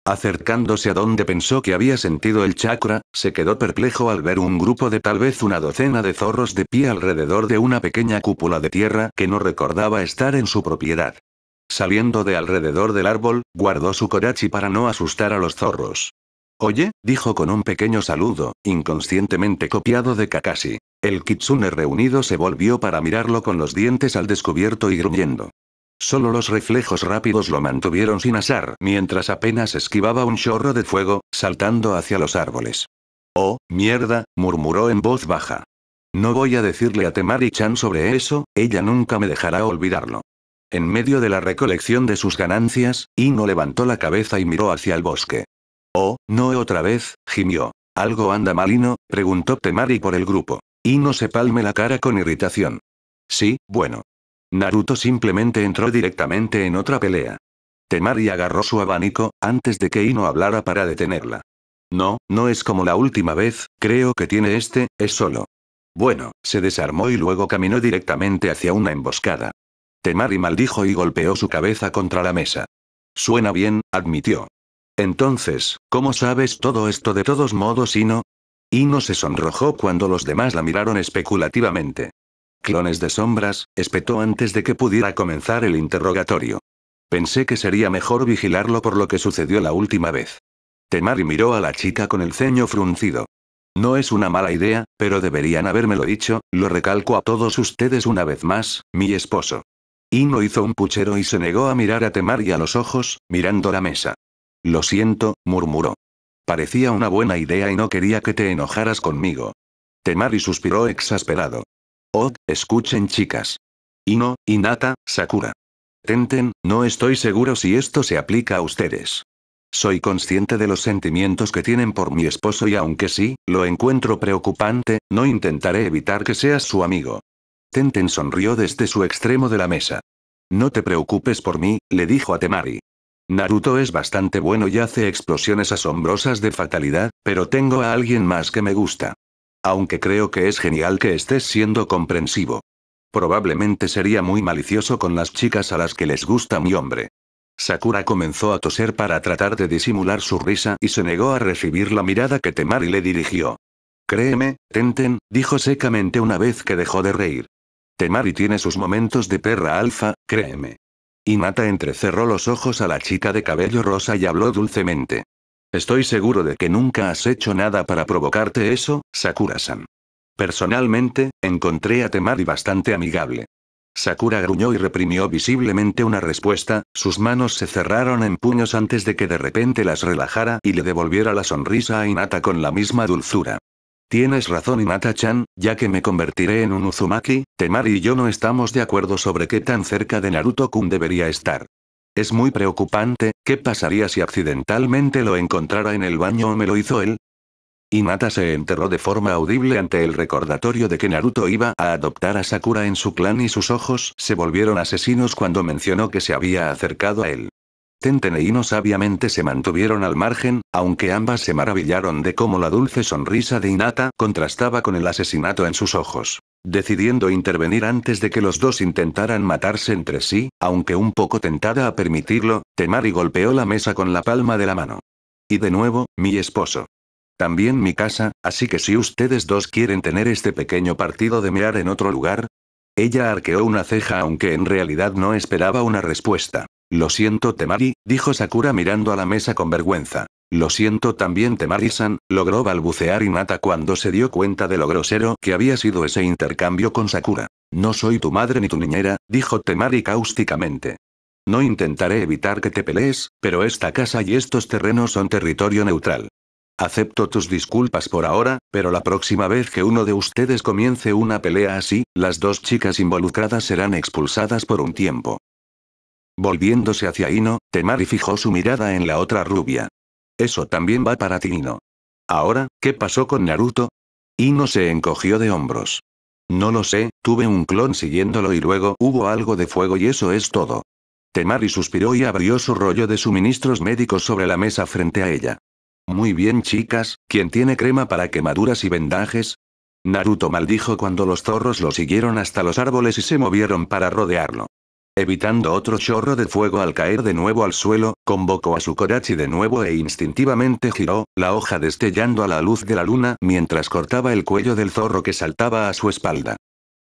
Acercándose a donde pensó que había sentido el chakra, se quedó perplejo al ver un grupo de tal vez una docena de zorros de pie alrededor de una pequeña cúpula de tierra que no recordaba estar en su propiedad. Saliendo de alrededor del árbol, guardó su korachi para no asustar a los zorros. Oye, dijo con un pequeño saludo, inconscientemente copiado de Kakashi. El kitsune reunido se volvió para mirarlo con los dientes al descubierto y gruñendo. Solo los reflejos rápidos lo mantuvieron sin asar mientras apenas esquivaba un chorro de fuego, saltando hacia los árboles. Oh, mierda, murmuró en voz baja. No voy a decirle a Temari-chan sobre eso, ella nunca me dejará olvidarlo. En medio de la recolección de sus ganancias, Ino levantó la cabeza y miró hacia el bosque. Oh, no otra vez, gimió. ¿Algo anda mal Ino? preguntó Temari por el grupo. Ino se palme la cara con irritación. Sí, bueno, Naruto simplemente entró directamente en otra pelea. Temari agarró su abanico, antes de que Ino hablara para detenerla. No, no es como la última vez, creo que tiene este, es solo. Bueno, se desarmó y luego caminó directamente hacia una emboscada. Temari maldijo y golpeó su cabeza contra la mesa. Suena bien, admitió. Entonces, ¿cómo sabes todo esto de todos modos, Ino? Ino se sonrojó cuando los demás la miraron especulativamente. Clones de sombras, espetó antes de que pudiera comenzar el interrogatorio. Pensé que sería mejor vigilarlo por lo que sucedió la última vez. Temari miró a la chica con el ceño fruncido. No es una mala idea, pero deberían habérmelo dicho, lo recalco a todos ustedes una vez más, mi esposo. Ino hizo un puchero y se negó a mirar a Temari a los ojos, mirando la mesa. Lo siento, murmuró. Parecía una buena idea y no quería que te enojaras conmigo. Temari suspiró exasperado. Oh, escuchen chicas. Ino, Inata, Sakura. Tenten, no estoy seguro si esto se aplica a ustedes. Soy consciente de los sentimientos que tienen por mi esposo y aunque sí, lo encuentro preocupante, no intentaré evitar que seas su amigo. Tenten sonrió desde su extremo de la mesa. No te preocupes por mí, le dijo a Temari. Naruto es bastante bueno y hace explosiones asombrosas de fatalidad, pero tengo a alguien más que me gusta aunque creo que es genial que estés siendo comprensivo. Probablemente sería muy malicioso con las chicas a las que les gusta mi hombre. Sakura comenzó a toser para tratar de disimular su risa y se negó a recibir la mirada que Temari le dirigió. Créeme, Tenten, dijo secamente una vez que dejó de reír. Temari tiene sus momentos de perra alfa, créeme. Inata entrecerró los ojos a la chica de cabello rosa y habló dulcemente. Estoy seguro de que nunca has hecho nada para provocarte eso, Sakura-san. Personalmente, encontré a Temari bastante amigable. Sakura gruñó y reprimió visiblemente una respuesta, sus manos se cerraron en puños antes de que de repente las relajara y le devolviera la sonrisa a Inata con la misma dulzura. Tienes razón inata chan ya que me convertiré en un Uzumaki, Temari y yo no estamos de acuerdo sobre qué tan cerca de Naruto-kun debería estar. Es muy preocupante, ¿qué pasaría si accidentalmente lo encontrara en el baño o me lo hizo él? Inata se enterró de forma audible ante el recordatorio de que Naruto iba a adoptar a Sakura en su clan y sus ojos se volvieron asesinos cuando mencionó que se había acercado a él. Tenten e Ino sabiamente se mantuvieron al margen, aunque ambas se maravillaron de cómo la dulce sonrisa de Inata contrastaba con el asesinato en sus ojos decidiendo intervenir antes de que los dos intentaran matarse entre sí, aunque un poco tentada a permitirlo, Temari golpeó la mesa con la palma de la mano. Y de nuevo, mi esposo. También mi casa, así que si ustedes dos quieren tener este pequeño partido de mirar en otro lugar. Ella arqueó una ceja aunque en realidad no esperaba una respuesta. Lo siento Temari, dijo Sakura mirando a la mesa con vergüenza. Lo siento también Temari-san, logró balbucear Inata cuando se dio cuenta de lo grosero que había sido ese intercambio con Sakura. No soy tu madre ni tu niñera, dijo Temari cáusticamente. No intentaré evitar que te pelees, pero esta casa y estos terrenos son territorio neutral. Acepto tus disculpas por ahora, pero la próxima vez que uno de ustedes comience una pelea así, las dos chicas involucradas serán expulsadas por un tiempo. Volviéndose hacia Ino, Temari fijó su mirada en la otra rubia. Eso también va para ti, Ino. Ahora, ¿qué pasó con Naruto? Ino se encogió de hombros. No lo sé, tuve un clon siguiéndolo y luego hubo algo de fuego y eso es todo. Temari suspiró y abrió su rollo de suministros médicos sobre la mesa frente a ella. Muy bien chicas, ¿quién tiene crema para quemaduras y vendajes? Naruto maldijo cuando los zorros lo siguieron hasta los árboles y se movieron para rodearlo. Evitando otro chorro de fuego al caer de nuevo al suelo, convocó a su Korachi de nuevo e instintivamente giró, la hoja destellando a la luz de la luna mientras cortaba el cuello del zorro que saltaba a su espalda.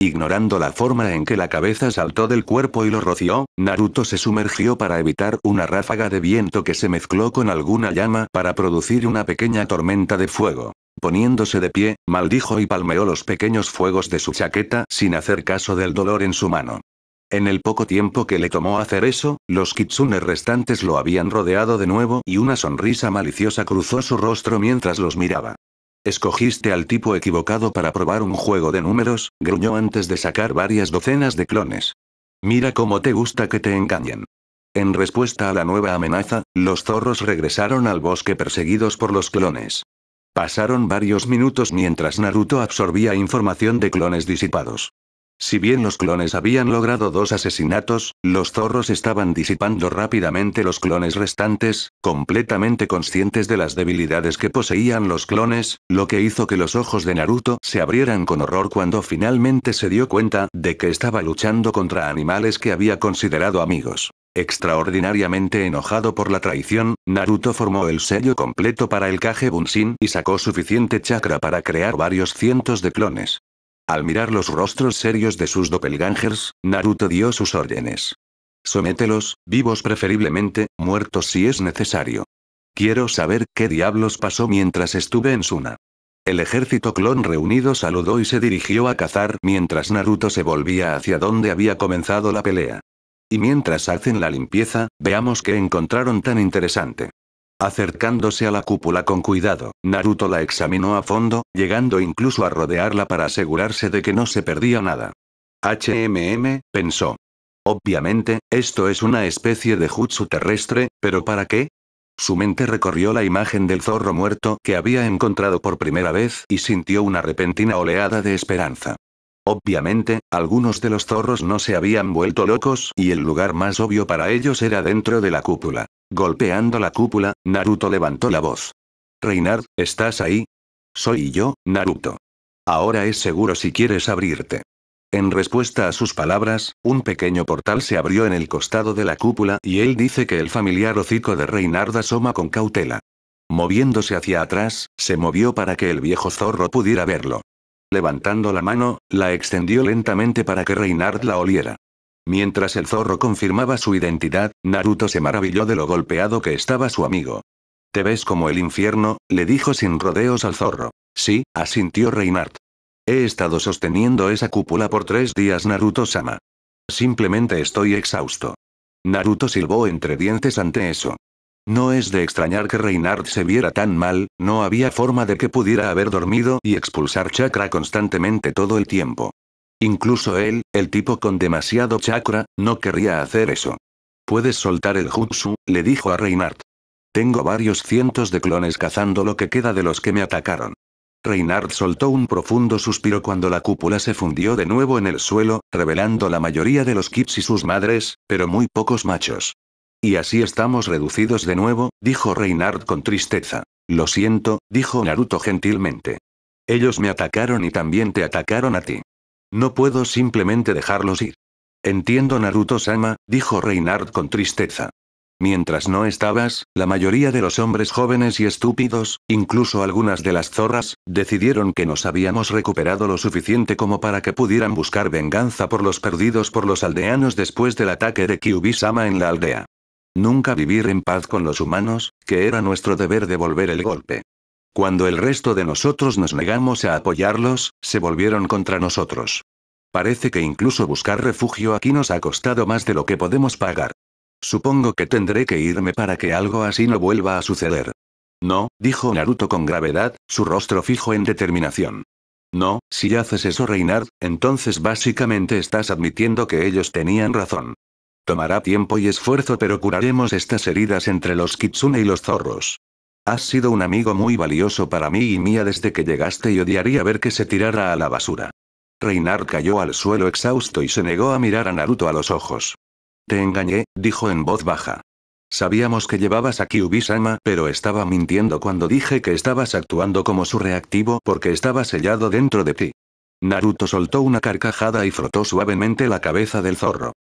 Ignorando la forma en que la cabeza saltó del cuerpo y lo roció, Naruto se sumergió para evitar una ráfaga de viento que se mezcló con alguna llama para producir una pequeña tormenta de fuego. Poniéndose de pie, maldijo y palmeó los pequeños fuegos de su chaqueta sin hacer caso del dolor en su mano. En el poco tiempo que le tomó hacer eso, los kitsune restantes lo habían rodeado de nuevo y una sonrisa maliciosa cruzó su rostro mientras los miraba. Escogiste al tipo equivocado para probar un juego de números, gruñó antes de sacar varias docenas de clones. Mira cómo te gusta que te engañen. En respuesta a la nueva amenaza, los zorros regresaron al bosque perseguidos por los clones. Pasaron varios minutos mientras Naruto absorbía información de clones disipados. Si bien los clones habían logrado dos asesinatos, los zorros estaban disipando rápidamente los clones restantes, completamente conscientes de las debilidades que poseían los clones, lo que hizo que los ojos de Naruto se abrieran con horror cuando finalmente se dio cuenta de que estaba luchando contra animales que había considerado amigos. Extraordinariamente enojado por la traición, Naruto formó el sello completo para el Kage Bunshin y sacó suficiente chakra para crear varios cientos de clones. Al mirar los rostros serios de sus doppelgangers, Naruto dio sus órdenes. Somételos, vivos preferiblemente, muertos si es necesario. Quiero saber qué diablos pasó mientras estuve en Suna. El ejército clon reunido saludó y se dirigió a cazar mientras Naruto se volvía hacia donde había comenzado la pelea. Y mientras hacen la limpieza, veamos qué encontraron tan interesante. Acercándose a la cúpula con cuidado, Naruto la examinó a fondo, llegando incluso a rodearla para asegurarse de que no se perdía nada. HMM, pensó. Obviamente, esto es una especie de jutsu terrestre, pero ¿para qué? Su mente recorrió la imagen del zorro muerto que había encontrado por primera vez y sintió una repentina oleada de esperanza. Obviamente, algunos de los zorros no se habían vuelto locos y el lugar más obvio para ellos era dentro de la cúpula. Golpeando la cúpula, Naruto levantó la voz. reynard ¿estás ahí? Soy yo, Naruto. Ahora es seguro si quieres abrirte. En respuesta a sus palabras, un pequeño portal se abrió en el costado de la cúpula y él dice que el familiar hocico de Reinard asoma con cautela. Moviéndose hacia atrás, se movió para que el viejo zorro pudiera verlo. Levantando la mano, la extendió lentamente para que Reinhardt la oliera. Mientras el zorro confirmaba su identidad, Naruto se maravilló de lo golpeado que estaba su amigo. Te ves como el infierno, le dijo sin rodeos al zorro. Sí, asintió Reinhardt. He estado sosteniendo esa cúpula por tres días Naruto-sama. Simplemente estoy exhausto. Naruto silbó entre dientes ante eso. No es de extrañar que Reinhardt se viera tan mal, no había forma de que pudiera haber dormido y expulsar chakra constantemente todo el tiempo. Incluso él, el tipo con demasiado chakra, no querría hacer eso. Puedes soltar el jutsu, le dijo a Reinhardt. Tengo varios cientos de clones cazando lo que queda de los que me atacaron. Reinhardt soltó un profundo suspiro cuando la cúpula se fundió de nuevo en el suelo, revelando la mayoría de los kits y sus madres, pero muy pocos machos. Y así estamos reducidos de nuevo, dijo Reinhardt con tristeza. Lo siento, dijo Naruto gentilmente. Ellos me atacaron y también te atacaron a ti. No puedo simplemente dejarlos ir. Entiendo Naruto-sama, dijo Reinhardt con tristeza. Mientras no estabas, la mayoría de los hombres jóvenes y estúpidos, incluso algunas de las zorras, decidieron que nos habíamos recuperado lo suficiente como para que pudieran buscar venganza por los perdidos por los aldeanos después del ataque de kyuubi sama en la aldea. Nunca vivir en paz con los humanos, que era nuestro deber devolver el golpe. Cuando el resto de nosotros nos negamos a apoyarlos, se volvieron contra nosotros. Parece que incluso buscar refugio aquí nos ha costado más de lo que podemos pagar. Supongo que tendré que irme para que algo así no vuelva a suceder. No, dijo Naruto con gravedad, su rostro fijo en determinación. No, si haces eso Reinar, entonces básicamente estás admitiendo que ellos tenían razón. Tomará tiempo y esfuerzo pero curaremos estas heridas entre los kitsune y los zorros. Has sido un amigo muy valioso para mí y mía desde que llegaste y odiaría ver que se tirara a la basura. Reinar cayó al suelo exhausto y se negó a mirar a Naruto a los ojos. Te engañé, dijo en voz baja. Sabíamos que llevabas a kyubi pero estaba mintiendo cuando dije que estabas actuando como su reactivo porque estaba sellado dentro de ti. Naruto soltó una carcajada y frotó suavemente la cabeza del zorro.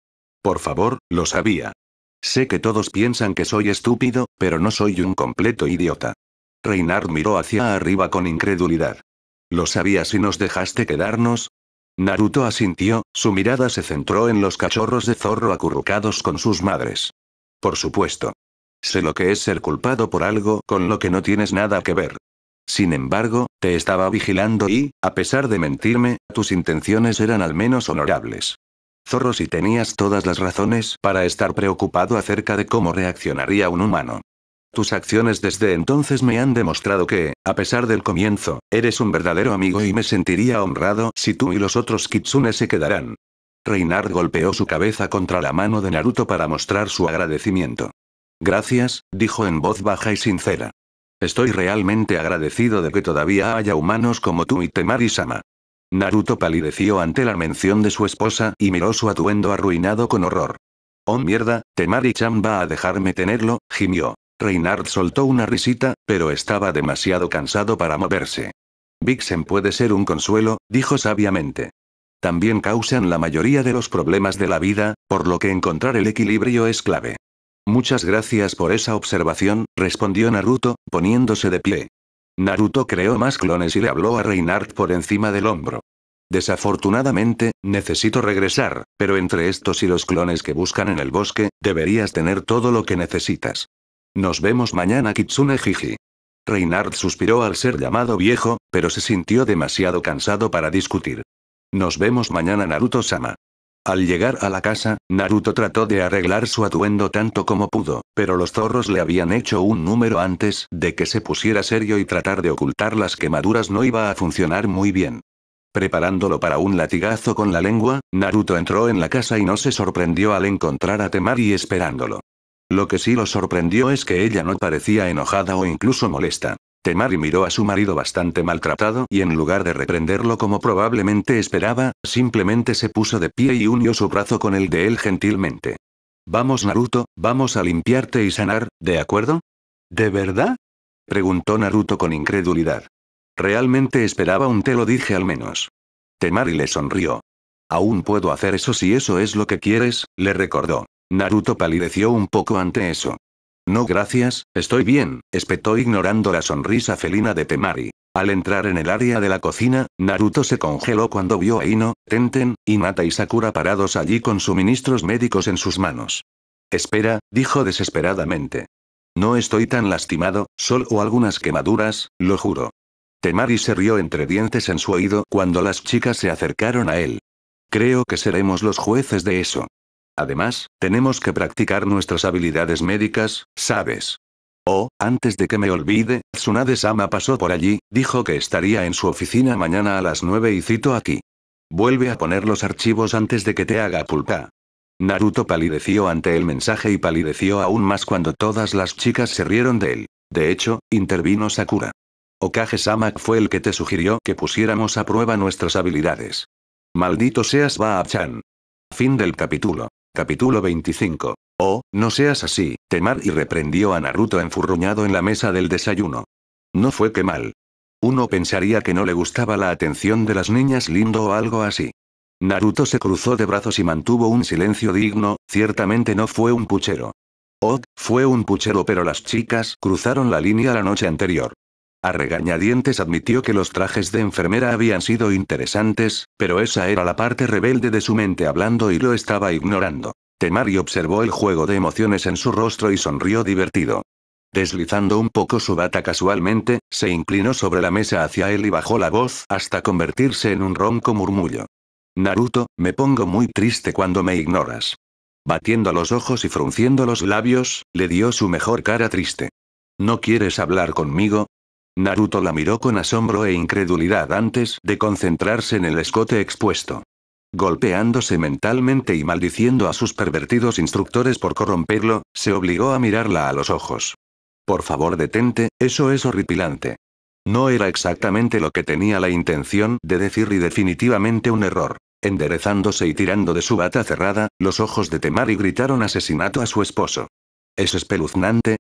Por favor, lo sabía. Sé que todos piensan que soy estúpido, pero no soy un completo idiota. Reinar miró hacia arriba con incredulidad. ¿Lo sabías si nos dejaste quedarnos? Naruto asintió, su mirada se centró en los cachorros de zorro acurrucados con sus madres. Por supuesto. Sé lo que es ser culpado por algo con lo que no tienes nada que ver. Sin embargo, te estaba vigilando y, a pesar de mentirme, tus intenciones eran al menos honorables. Zorro si tenías todas las razones para estar preocupado acerca de cómo reaccionaría un humano. Tus acciones desde entonces me han demostrado que, a pesar del comienzo, eres un verdadero amigo y me sentiría honrado si tú y los otros kitsune se quedarán. Reinar golpeó su cabeza contra la mano de Naruto para mostrar su agradecimiento. Gracias, dijo en voz baja y sincera. Estoy realmente agradecido de que todavía haya humanos como tú y Temari-sama. Naruto palideció ante la mención de su esposa y miró su atuendo arruinado con horror. Oh mierda, Temari-chan va a dejarme tenerlo, gimió. Reinhard soltó una risita, pero estaba demasiado cansado para moverse. Vixen puede ser un consuelo, dijo sabiamente. También causan la mayoría de los problemas de la vida, por lo que encontrar el equilibrio es clave. Muchas gracias por esa observación, respondió Naruto, poniéndose de pie. Naruto creó más clones y le habló a Reinhardt por encima del hombro. Desafortunadamente, necesito regresar, pero entre estos y los clones que buscan en el bosque, deberías tener todo lo que necesitas. Nos vemos mañana Kitsune Jiji. Reinhardt suspiró al ser llamado viejo, pero se sintió demasiado cansado para discutir. Nos vemos mañana Naruto-sama. Al llegar a la casa, Naruto trató de arreglar su atuendo tanto como pudo, pero los zorros le habían hecho un número antes de que se pusiera serio y tratar de ocultar las quemaduras no iba a funcionar muy bien. Preparándolo para un latigazo con la lengua, Naruto entró en la casa y no se sorprendió al encontrar a Temari esperándolo. Lo que sí lo sorprendió es que ella no parecía enojada o incluso molesta. Temari este miró a su marido bastante maltratado y en lugar de reprenderlo como probablemente esperaba, simplemente se puso de pie y unió su brazo con el de él gentilmente. Vamos Naruto, vamos a limpiarte y sanar, ¿de acuerdo? ¿De verdad? preguntó Naruto con incredulidad. Realmente esperaba un te lo dije al menos. Temari le sonrió. Aún puedo hacer eso si eso es lo que quieres, le recordó. Naruto palideció un poco ante eso. No gracias, estoy bien, espetó ignorando la sonrisa felina de Temari. Al entrar en el área de la cocina, Naruto se congeló cuando vio a Ino, Tenten, Mata y Sakura parados allí con suministros médicos en sus manos. Espera, dijo desesperadamente. No estoy tan lastimado, solo algunas quemaduras, lo juro. Temari se rió entre dientes en su oído cuando las chicas se acercaron a él. Creo que seremos los jueces de eso. Además, tenemos que practicar nuestras habilidades médicas, ¿sabes? Oh, antes de que me olvide, Tsunade-sama pasó por allí, dijo que estaría en su oficina mañana a las 9 y cito aquí. Vuelve a poner los archivos antes de que te haga pulpa. Naruto palideció ante el mensaje y palideció aún más cuando todas las chicas se rieron de él. De hecho, intervino Sakura. Okage-sama fue el que te sugirió que pusiéramos a prueba nuestras habilidades. Maldito seas baab Fin del capítulo. Capítulo 25. Oh, no seas así, Temar y reprendió a Naruto enfurruñado en la mesa del desayuno. No fue que mal. Uno pensaría que no le gustaba la atención de las niñas lindo o algo así. Naruto se cruzó de brazos y mantuvo un silencio digno, ciertamente no fue un puchero. Oh, fue un puchero pero las chicas cruzaron la línea la noche anterior. A regañadientes admitió que los trajes de enfermera habían sido interesantes, pero esa era la parte rebelde de su mente hablando y lo estaba ignorando. Temari observó el juego de emociones en su rostro y sonrió divertido. Deslizando un poco su bata casualmente, se inclinó sobre la mesa hacia él y bajó la voz hasta convertirse en un ronco murmullo. Naruto, me pongo muy triste cuando me ignoras. Batiendo los ojos y frunciendo los labios, le dio su mejor cara triste. ¿No quieres hablar conmigo? Naruto la miró con asombro e incredulidad antes de concentrarse en el escote expuesto. Golpeándose mentalmente y maldiciendo a sus pervertidos instructores por corromperlo, se obligó a mirarla a los ojos. Por favor detente, eso es horripilante. No era exactamente lo que tenía la intención de decir y definitivamente un error. Enderezándose y tirando de su bata cerrada, los ojos de Temari gritaron asesinato a su esposo. ¿Es espeluznante?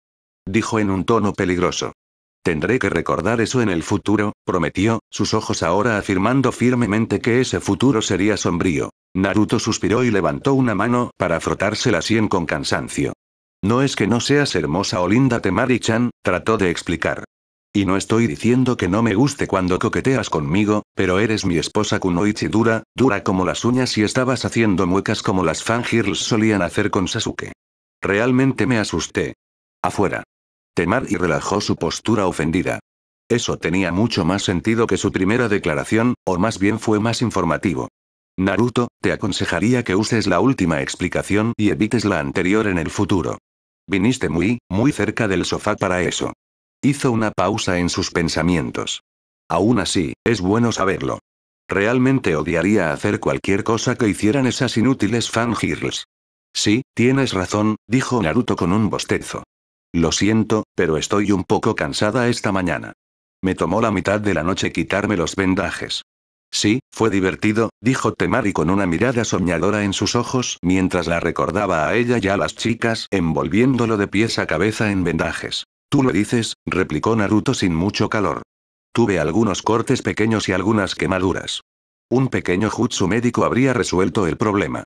Dijo en un tono peligroso. Tendré que recordar eso en el futuro, prometió, sus ojos ahora afirmando firmemente que ese futuro sería sombrío. Naruto suspiró y levantó una mano para frotarse la sien con cansancio. No es que no seas hermosa o linda Temari-chan, trató de explicar. Y no estoy diciendo que no me guste cuando coqueteas conmigo, pero eres mi esposa Kunoichi dura, dura como las uñas y estabas haciendo muecas como las fangirls solían hacer con Sasuke. Realmente me asusté. Afuera. Temar y relajó su postura ofendida. Eso tenía mucho más sentido que su primera declaración, o más bien fue más informativo. Naruto, te aconsejaría que uses la última explicación y evites la anterior en el futuro. Viniste muy, muy cerca del sofá para eso. Hizo una pausa en sus pensamientos. Aún así, es bueno saberlo. Realmente odiaría hacer cualquier cosa que hicieran esas inútiles fangirls. Sí, tienes razón, dijo Naruto con un bostezo. Lo siento, pero estoy un poco cansada esta mañana. Me tomó la mitad de la noche quitarme los vendajes. Sí, fue divertido, dijo Temari con una mirada soñadora en sus ojos mientras la recordaba a ella y a las chicas envolviéndolo de pies a cabeza en vendajes. Tú lo dices, replicó Naruto sin mucho calor. Tuve algunos cortes pequeños y algunas quemaduras. Un pequeño jutsu médico habría resuelto el problema.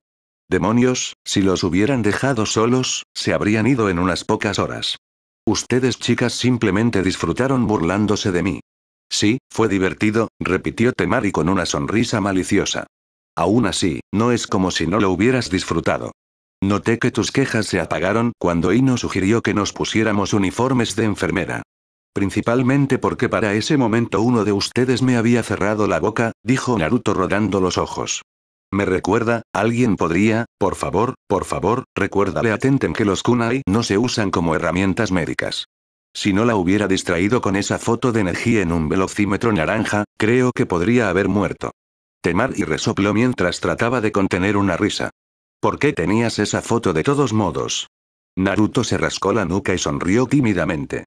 Demonios, si los hubieran dejado solos, se habrían ido en unas pocas horas. Ustedes chicas simplemente disfrutaron burlándose de mí. Sí, fue divertido, repitió Temari con una sonrisa maliciosa. Aún así, no es como si no lo hubieras disfrutado. Noté que tus quejas se apagaron cuando Ino sugirió que nos pusiéramos uniformes de enfermera. Principalmente porque para ese momento uno de ustedes me había cerrado la boca, dijo Naruto rodando los ojos. Me recuerda, alguien podría, por favor, por favor, recuérdale a que los kunai no se usan como herramientas médicas. Si no la hubiera distraído con esa foto de energía en un velocímetro naranja, creo que podría haber muerto. Temar y resopló mientras trataba de contener una risa. ¿Por qué tenías esa foto de todos modos? Naruto se rascó la nuca y sonrió tímidamente.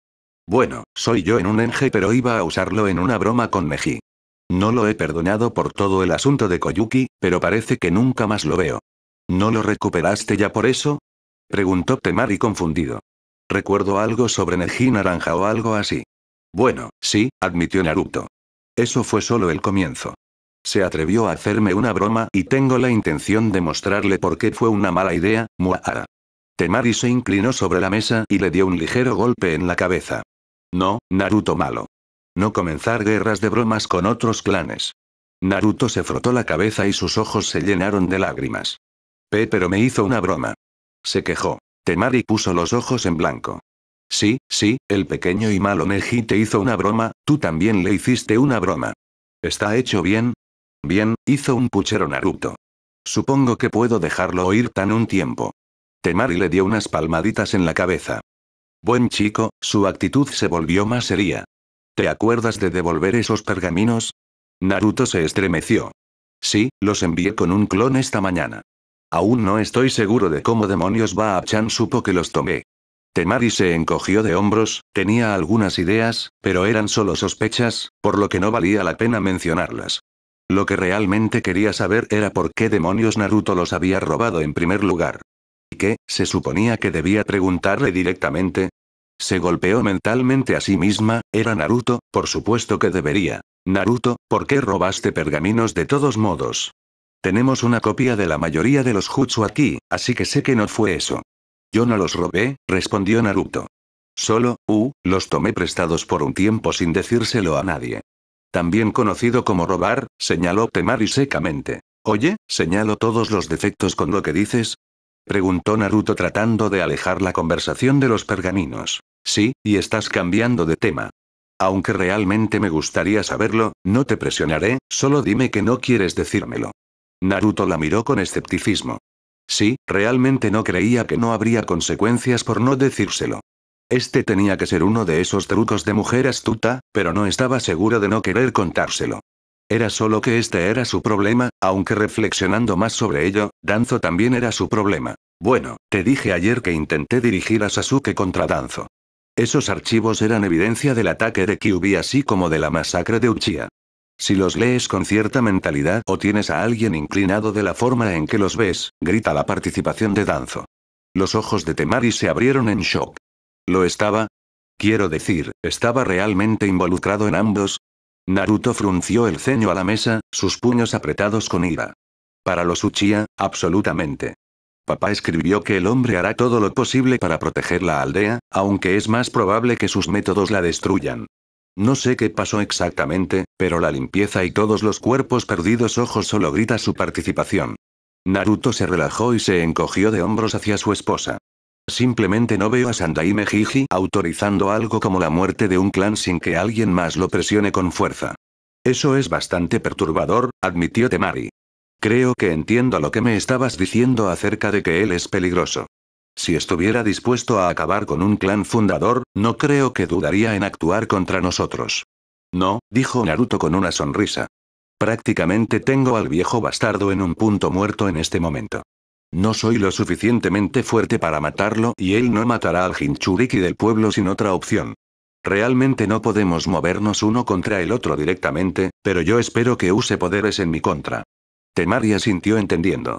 Bueno, soy yo en un enje pero iba a usarlo en una broma con Neji. No lo he perdonado por todo el asunto de Koyuki, pero parece que nunca más lo veo. ¿No lo recuperaste ya por eso? Preguntó Temari confundido. Recuerdo algo sobre Neji Naranja o algo así. Bueno, sí, admitió Naruto. Eso fue solo el comienzo. Se atrevió a hacerme una broma y tengo la intención de mostrarle por qué fue una mala idea, Muahara. Temari se inclinó sobre la mesa y le dio un ligero golpe en la cabeza. No, Naruto malo. No comenzar guerras de bromas con otros clanes. Naruto se frotó la cabeza y sus ojos se llenaron de lágrimas. Pe Pero me hizo una broma. Se quejó. Temari puso los ojos en blanco. Sí, sí, el pequeño y malo Neji te hizo una broma, tú también le hiciste una broma. ¿Está hecho bien? Bien, hizo un puchero Naruto. Supongo que puedo dejarlo oír tan un tiempo. Temari le dio unas palmaditas en la cabeza. Buen chico, su actitud se volvió más seria. ¿Te acuerdas de devolver esos pergaminos? Naruto se estremeció. Sí, los envié con un clon esta mañana. Aún no estoy seguro de cómo demonios a chan supo que los tomé. Temari se encogió de hombros, tenía algunas ideas, pero eran solo sospechas, por lo que no valía la pena mencionarlas. Lo que realmente quería saber era por qué demonios Naruto los había robado en primer lugar. Y qué, se suponía que debía preguntarle directamente, se golpeó mentalmente a sí misma, era Naruto, por supuesto que debería. Naruto, ¿por qué robaste pergaminos de todos modos? Tenemos una copia de la mayoría de los jutsu aquí, así que sé que no fue eso. Yo no los robé, respondió Naruto. Solo, u, uh, los tomé prestados por un tiempo sin decírselo a nadie. También conocido como robar, señaló Temari secamente. Oye, señalo todos los defectos con lo que dices, preguntó Naruto tratando de alejar la conversación de los pergaminos. Sí, y estás cambiando de tema. Aunque realmente me gustaría saberlo, no te presionaré, solo dime que no quieres decírmelo. Naruto la miró con escepticismo. Sí, realmente no creía que no habría consecuencias por no decírselo. Este tenía que ser uno de esos trucos de mujer astuta, pero no estaba seguro de no querer contárselo. Era solo que este era su problema, aunque reflexionando más sobre ello, Danzo también era su problema. Bueno, te dije ayer que intenté dirigir a Sasuke contra Danzo. Esos archivos eran evidencia del ataque de Kyubi así como de la masacre de Uchiha. Si los lees con cierta mentalidad o tienes a alguien inclinado de la forma en que los ves, grita la participación de Danzo. Los ojos de Temari se abrieron en shock. ¿Lo estaba? Quiero decir, estaba realmente involucrado en ambos, Naruto frunció el ceño a la mesa, sus puños apretados con ira. Para los Uchiha, absolutamente. Papá escribió que el hombre hará todo lo posible para proteger la aldea, aunque es más probable que sus métodos la destruyan. No sé qué pasó exactamente, pero la limpieza y todos los cuerpos perdidos ojos solo grita su participación. Naruto se relajó y se encogió de hombros hacia su esposa. Simplemente no veo a Sandaime Mejiji autorizando algo como la muerte de un clan sin que alguien más lo presione con fuerza. Eso es bastante perturbador, admitió Temari. Creo que entiendo lo que me estabas diciendo acerca de que él es peligroso. Si estuviera dispuesto a acabar con un clan fundador, no creo que dudaría en actuar contra nosotros. No, dijo Naruto con una sonrisa. Prácticamente tengo al viejo bastardo en un punto muerto en este momento. No soy lo suficientemente fuerte para matarlo y él no matará al Hinchuriki del pueblo sin otra opción. Realmente no podemos movernos uno contra el otro directamente, pero yo espero que use poderes en mi contra. Temari asintió entendiendo.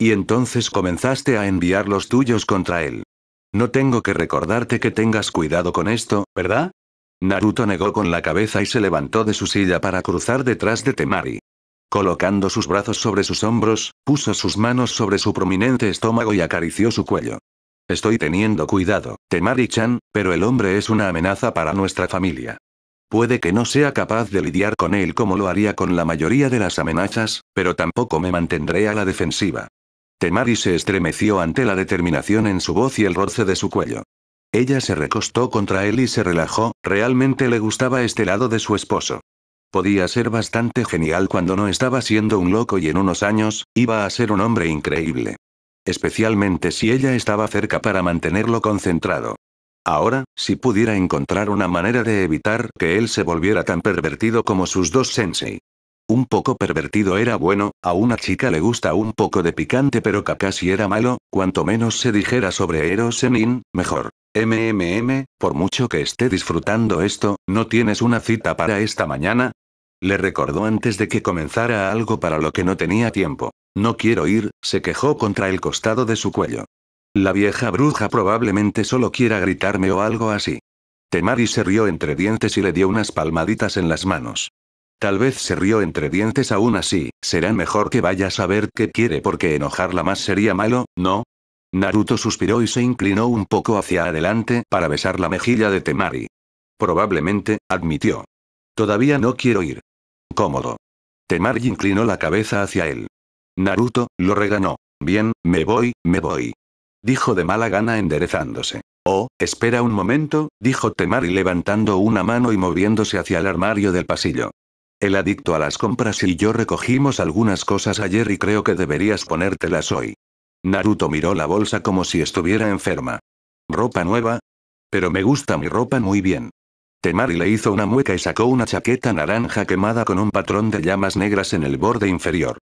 Y entonces comenzaste a enviar los tuyos contra él. No tengo que recordarte que tengas cuidado con esto, ¿verdad? Naruto negó con la cabeza y se levantó de su silla para cruzar detrás de Temari. Colocando sus brazos sobre sus hombros, puso sus manos sobre su prominente estómago y acarició su cuello. Estoy teniendo cuidado, Temari-chan, pero el hombre es una amenaza para nuestra familia. Puede que no sea capaz de lidiar con él como lo haría con la mayoría de las amenazas, pero tampoco me mantendré a la defensiva. Temari se estremeció ante la determinación en su voz y el roce de su cuello. Ella se recostó contra él y se relajó, realmente le gustaba este lado de su esposo. Podía ser bastante genial cuando no estaba siendo un loco y en unos años, iba a ser un hombre increíble. Especialmente si ella estaba cerca para mantenerlo concentrado. Ahora, si pudiera encontrar una manera de evitar que él se volviera tan pervertido como sus dos sensei. Un poco pervertido era bueno, a una chica le gusta un poco de picante pero Kakashi era malo, cuanto menos se dijera sobre Erosenin, mejor. MMM, por mucho que esté disfrutando esto, ¿no tienes una cita para esta mañana? Le recordó antes de que comenzara algo para lo que no tenía tiempo. No quiero ir, se quejó contra el costado de su cuello. La vieja bruja probablemente solo quiera gritarme o algo así. Temari se rió entre dientes y le dio unas palmaditas en las manos. Tal vez se rió entre dientes aún así, será mejor que vaya a saber qué quiere porque enojarla más sería malo, ¿no? Naruto suspiró y se inclinó un poco hacia adelante para besar la mejilla de Temari. Probablemente, admitió. Todavía no quiero ir cómodo Temari inclinó la cabeza hacia él. Naruto, lo reganó. Bien, me voy, me voy. Dijo de mala gana enderezándose. Oh, espera un momento, dijo Temari levantando una mano y moviéndose hacia el armario del pasillo. El adicto a las compras y yo recogimos algunas cosas ayer y creo que deberías ponértelas hoy. Naruto miró la bolsa como si estuviera enferma. ¿Ropa nueva? Pero me gusta mi ropa muy bien. Temari le hizo una mueca y sacó una chaqueta naranja quemada con un patrón de llamas negras en el borde inferior.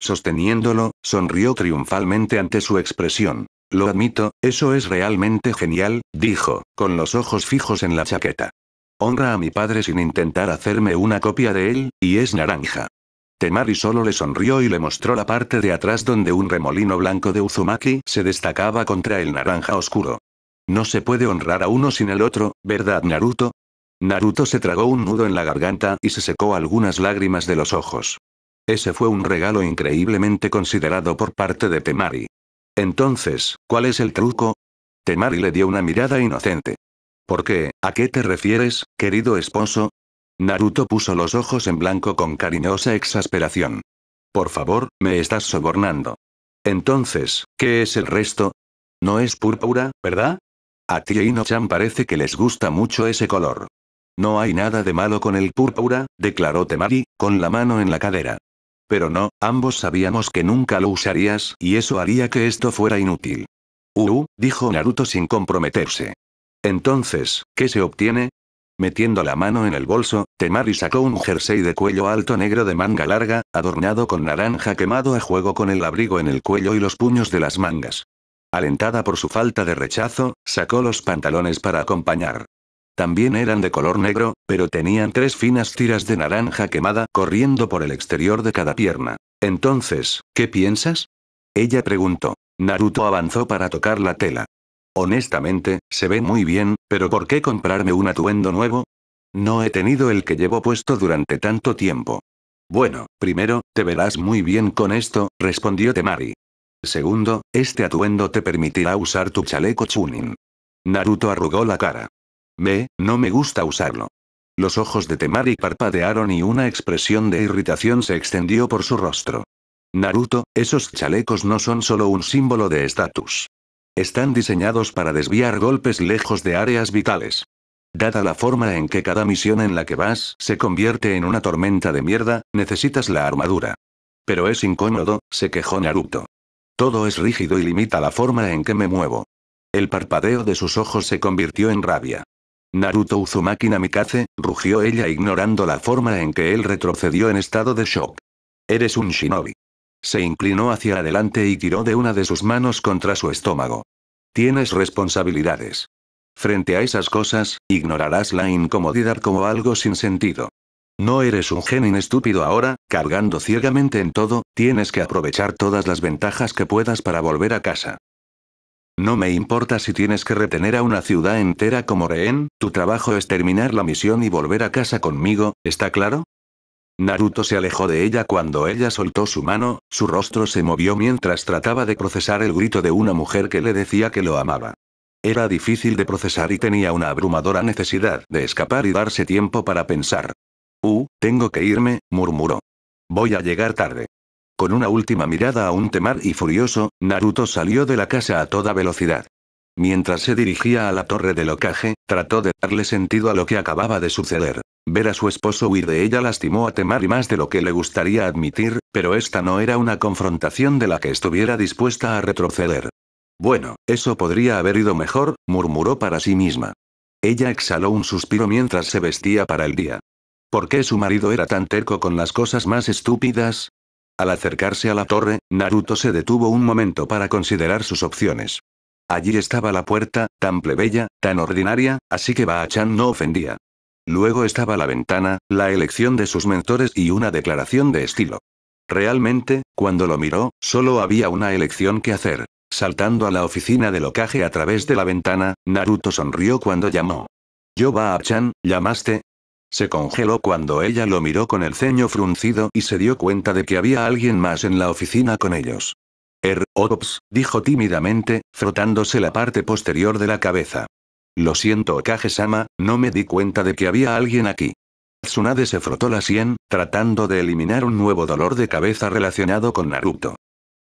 Sosteniéndolo, sonrió triunfalmente ante su expresión. Lo admito, eso es realmente genial, dijo, con los ojos fijos en la chaqueta. Honra a mi padre sin intentar hacerme una copia de él, y es naranja. Temari solo le sonrió y le mostró la parte de atrás donde un remolino blanco de Uzumaki se destacaba contra el naranja oscuro. No se puede honrar a uno sin el otro, ¿verdad Naruto? Naruto se tragó un nudo en la garganta y se secó algunas lágrimas de los ojos. Ese fue un regalo increíblemente considerado por parte de Temari. Entonces, ¿cuál es el truco? Temari le dio una mirada inocente. ¿Por qué? ¿A qué te refieres, querido esposo? Naruto puso los ojos en blanco con cariñosa exasperación. Por favor, me estás sobornando. Entonces, ¿qué es el resto? No es púrpura, ¿verdad? A ti e Ino-chan parece que les gusta mucho ese color. No hay nada de malo con el púrpura, declaró Temari, con la mano en la cadera. Pero no, ambos sabíamos que nunca lo usarías, y eso haría que esto fuera inútil. Uh, dijo Naruto sin comprometerse. Entonces, ¿qué se obtiene? Metiendo la mano en el bolso, Temari sacó un jersey de cuello alto negro de manga larga, adornado con naranja quemado a juego con el abrigo en el cuello y los puños de las mangas. Alentada por su falta de rechazo, sacó los pantalones para acompañar. También eran de color negro, pero tenían tres finas tiras de naranja quemada corriendo por el exterior de cada pierna. Entonces, ¿qué piensas? Ella preguntó. Naruto avanzó para tocar la tela. Honestamente, se ve muy bien, pero ¿por qué comprarme un atuendo nuevo? No he tenido el que llevo puesto durante tanto tiempo. Bueno, primero, te verás muy bien con esto, respondió Temari. Segundo, este atuendo te permitirá usar tu chaleco Chunin. Naruto arrugó la cara. Ve, no me gusta usarlo. Los ojos de Temari parpadearon y una expresión de irritación se extendió por su rostro. Naruto, esos chalecos no son solo un símbolo de estatus. Están diseñados para desviar golpes lejos de áreas vitales. Dada la forma en que cada misión en la que vas se convierte en una tormenta de mierda, necesitas la armadura. Pero es incómodo, se quejó Naruto. Todo es rígido y limita la forma en que me muevo. El parpadeo de sus ojos se convirtió en rabia. Naruto Uzumaki Namikaze, rugió ella ignorando la forma en que él retrocedió en estado de shock. Eres un shinobi. Se inclinó hacia adelante y tiró de una de sus manos contra su estómago. Tienes responsabilidades. Frente a esas cosas, ignorarás la incomodidad como algo sin sentido. No eres un genin estúpido ahora, cargando ciegamente en todo, tienes que aprovechar todas las ventajas que puedas para volver a casa. No me importa si tienes que retener a una ciudad entera como rehén, tu trabajo es terminar la misión y volver a casa conmigo, ¿está claro? Naruto se alejó de ella cuando ella soltó su mano, su rostro se movió mientras trataba de procesar el grito de una mujer que le decía que lo amaba. Era difícil de procesar y tenía una abrumadora necesidad de escapar y darse tiempo para pensar. Uh, tengo que irme, murmuró. Voy a llegar tarde. Con una última mirada a un temar y furioso, Naruto salió de la casa a toda velocidad. Mientras se dirigía a la torre del ocaje, trató de darle sentido a lo que acababa de suceder. Ver a su esposo huir de ella lastimó a y más de lo que le gustaría admitir, pero esta no era una confrontación de la que estuviera dispuesta a retroceder. Bueno, eso podría haber ido mejor, murmuró para sí misma. Ella exhaló un suspiro mientras se vestía para el día. ¿Por qué su marido era tan terco con las cosas más estúpidas? Al acercarse a la torre, Naruto se detuvo un momento para considerar sus opciones. Allí estaba la puerta, tan plebeya, tan ordinaria, así que Baachan no ofendía. Luego estaba la ventana, la elección de sus mentores y una declaración de estilo. Realmente, cuando lo miró, solo había una elección que hacer. Saltando a la oficina del locaje a través de la ventana, Naruto sonrió cuando llamó. Yo Baachan, ¿llamaste? Se congeló cuando ella lo miró con el ceño fruncido y se dio cuenta de que había alguien más en la oficina con ellos. Er, Ops, dijo tímidamente, frotándose la parte posterior de la cabeza. Lo siento Kagesama, no me di cuenta de que había alguien aquí. Tsunade se frotó la sien, tratando de eliminar un nuevo dolor de cabeza relacionado con Naruto.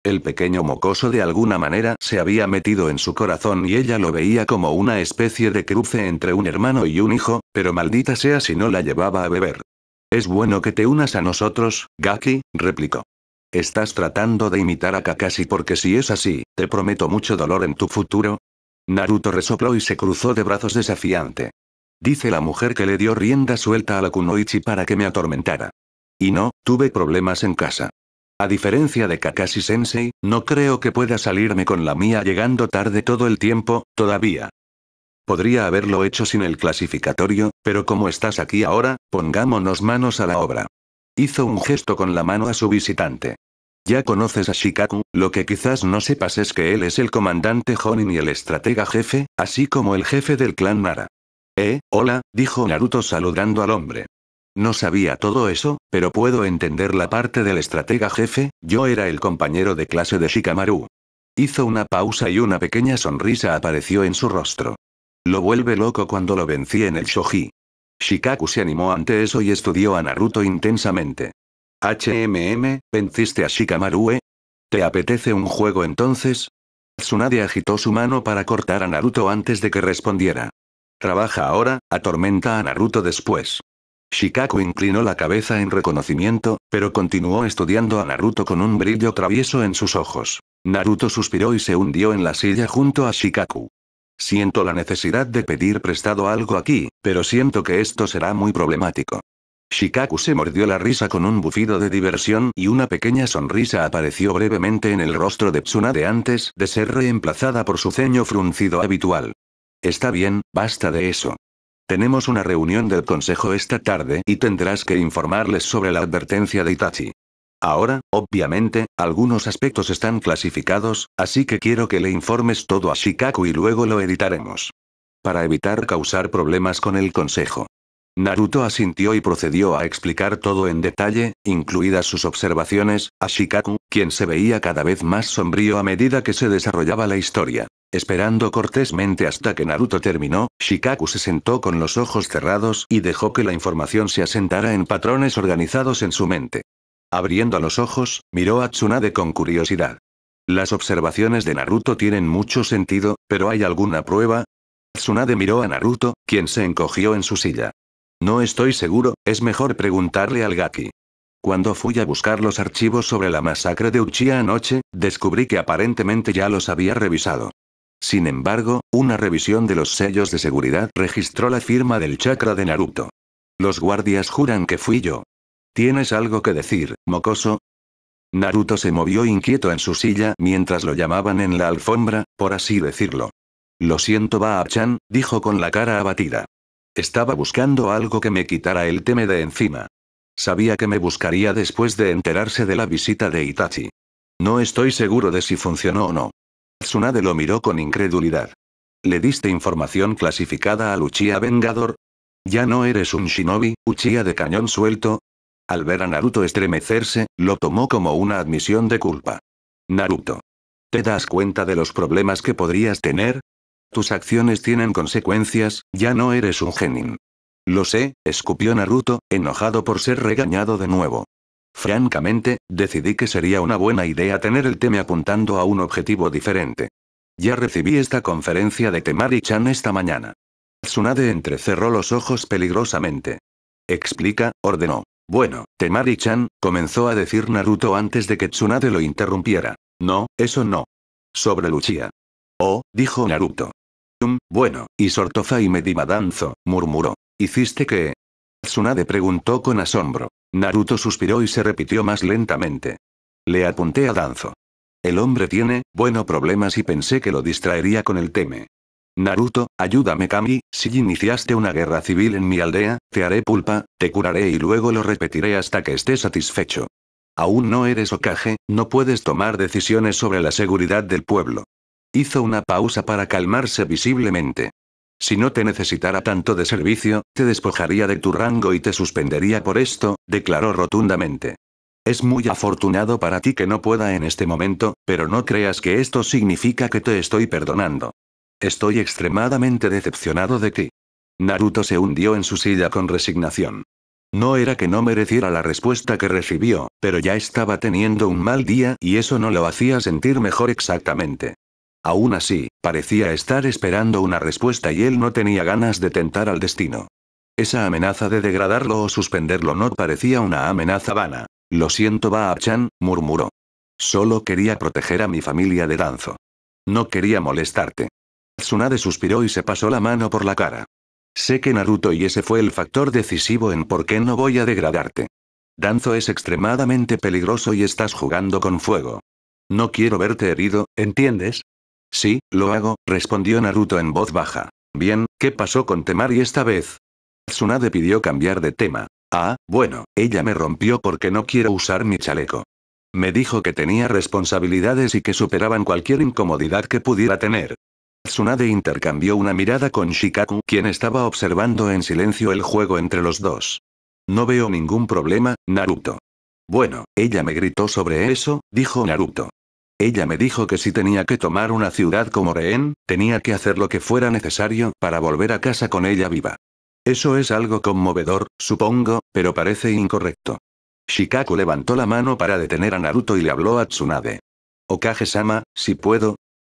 El pequeño mocoso de alguna manera se había metido en su corazón y ella lo veía como una especie de cruce entre un hermano y un hijo, pero maldita sea si no la llevaba a beber. Es bueno que te unas a nosotros, Gaki, replicó. Estás tratando de imitar a Kakashi porque si es así, te prometo mucho dolor en tu futuro. Naruto resopló y se cruzó de brazos desafiante. Dice la mujer que le dio rienda suelta a la Kunoichi para que me atormentara. Y no, tuve problemas en casa. A diferencia de Kakashi Sensei, no creo que pueda salirme con la mía llegando tarde todo el tiempo, todavía. Podría haberlo hecho sin el clasificatorio, pero como estás aquí ahora, pongámonos manos a la obra. Hizo un gesto con la mano a su visitante. Ya conoces a Shikaku, lo que quizás no sepas es que él es el comandante Jonin y el estratega jefe, así como el jefe del clan Nara. Eh, hola, dijo Naruto saludando al hombre. No sabía todo eso, pero puedo entender la parte del estratega jefe, yo era el compañero de clase de Shikamaru. Hizo una pausa y una pequeña sonrisa apareció en su rostro. Lo vuelve loco cuando lo vencí en el shoji. Shikaku se animó ante eso y estudió a Naruto intensamente. HMM, ¿venciste a Shikamaru? Eh? ¿Te apetece un juego entonces? Tsunade agitó su mano para cortar a Naruto antes de que respondiera. Trabaja ahora, atormenta a Naruto después. Shikaku inclinó la cabeza en reconocimiento, pero continuó estudiando a Naruto con un brillo travieso en sus ojos. Naruto suspiró y se hundió en la silla junto a Shikaku. Siento la necesidad de pedir prestado algo aquí, pero siento que esto será muy problemático. Shikaku se mordió la risa con un bufido de diversión y una pequeña sonrisa apareció brevemente en el rostro de Tsunade antes de ser reemplazada por su ceño fruncido habitual. Está bien, basta de eso. Tenemos una reunión del consejo esta tarde y tendrás que informarles sobre la advertencia de Itachi. Ahora, obviamente, algunos aspectos están clasificados, así que quiero que le informes todo a Shikaku y luego lo editaremos. Para evitar causar problemas con el consejo. Naruto asintió y procedió a explicar todo en detalle, incluidas sus observaciones, a Shikaku, quien se veía cada vez más sombrío a medida que se desarrollaba la historia. Esperando cortésmente hasta que Naruto terminó, Shikaku se sentó con los ojos cerrados y dejó que la información se asentara en patrones organizados en su mente. Abriendo los ojos, miró a Tsunade con curiosidad. Las observaciones de Naruto tienen mucho sentido, pero ¿hay alguna prueba? Tsunade miró a Naruto, quien se encogió en su silla. No estoy seguro, es mejor preguntarle al Gaki. Cuando fui a buscar los archivos sobre la masacre de Uchiha anoche, descubrí que aparentemente ya los había revisado. Sin embargo, una revisión de los sellos de seguridad registró la firma del chakra de Naruto. Los guardias juran que fui yo. ¿Tienes algo que decir, mocoso? Naruto se movió inquieto en su silla mientras lo llamaban en la alfombra, por así decirlo. Lo siento, Baachan, dijo con la cara abatida. Estaba buscando algo que me quitara el teme de encima. Sabía que me buscaría después de enterarse de la visita de Itachi. No estoy seguro de si funcionó o no. Tsunade lo miró con incredulidad. ¿Le diste información clasificada al Uchiha Vengador? ¿Ya no eres un shinobi, Uchiha de cañón suelto? Al ver a Naruto estremecerse, lo tomó como una admisión de culpa. Naruto. ¿Te das cuenta de los problemas que podrías tener? Tus acciones tienen consecuencias, ya no eres un genin. Lo sé, escupió Naruto, enojado por ser regañado de nuevo. Francamente, decidí que sería una buena idea tener el tema apuntando a un objetivo diferente. Ya recibí esta conferencia de Temari-chan esta mañana. Tsunade entrecerró los ojos peligrosamente. Explica, ordenó. Bueno, Temari-chan, comenzó a decir Naruto antes de que Tsunade lo interrumpiera. No, eso no. Sobre Luchia. Oh, dijo Naruto bueno, y Sortoza y Medimadanzo, murmuró. ¿Hiciste qué? Tsunade preguntó con asombro. Naruto suspiró y se repitió más lentamente. Le apunté a Danzo. El hombre tiene, bueno problemas y pensé que lo distraería con el teme. Naruto, ayúdame Kami, si iniciaste una guerra civil en mi aldea, te haré pulpa, te curaré y luego lo repetiré hasta que estés satisfecho. Aún no eres Okage, no puedes tomar decisiones sobre la seguridad del pueblo. Hizo una pausa para calmarse visiblemente. Si no te necesitara tanto de servicio, te despojaría de tu rango y te suspendería por esto, declaró rotundamente. Es muy afortunado para ti que no pueda en este momento, pero no creas que esto significa que te estoy perdonando. Estoy extremadamente decepcionado de ti. Naruto se hundió en su silla con resignación. No era que no mereciera la respuesta que recibió, pero ya estaba teniendo un mal día y eso no lo hacía sentir mejor exactamente. Aún así, parecía estar esperando una respuesta y él no tenía ganas de tentar al destino. Esa amenaza de degradarlo o suspenderlo no parecía una amenaza vana. Lo siento, baab murmuró. Solo quería proteger a mi familia de Danzo. No quería molestarte. Tsunade suspiró y se pasó la mano por la cara. Sé que Naruto y ese fue el factor decisivo en por qué no voy a degradarte. Danzo es extremadamente peligroso y estás jugando con fuego. No quiero verte herido, ¿entiendes? Sí, lo hago, respondió Naruto en voz baja. Bien, ¿qué pasó con Temari esta vez? Tsunade pidió cambiar de tema. Ah, bueno, ella me rompió porque no quiero usar mi chaleco. Me dijo que tenía responsabilidades y que superaban cualquier incomodidad que pudiera tener. Tsunade intercambió una mirada con Shikaku, quien estaba observando en silencio el juego entre los dos. No veo ningún problema, Naruto. Bueno, ella me gritó sobre eso, dijo Naruto. Ella me dijo que si tenía que tomar una ciudad como rehén, tenía que hacer lo que fuera necesario para volver a casa con ella viva. Eso es algo conmovedor, supongo, pero parece incorrecto. Shikaku levantó la mano para detener a Naruto y le habló a Tsunade. Okage-sama, si puedo.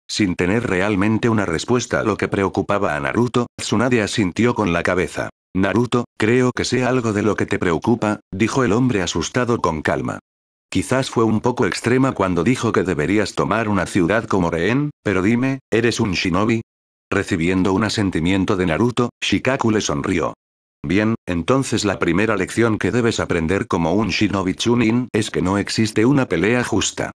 Sin tener realmente una respuesta a lo que preocupaba a Naruto, Tsunade asintió con la cabeza. Naruto, creo que sé algo de lo que te preocupa, dijo el hombre asustado con calma. Quizás fue un poco extrema cuando dijo que deberías tomar una ciudad como rehén, pero dime, ¿eres un shinobi? Recibiendo un asentimiento de Naruto, Shikaku le sonrió. Bien, entonces la primera lección que debes aprender como un shinobi chunin es que no existe una pelea justa.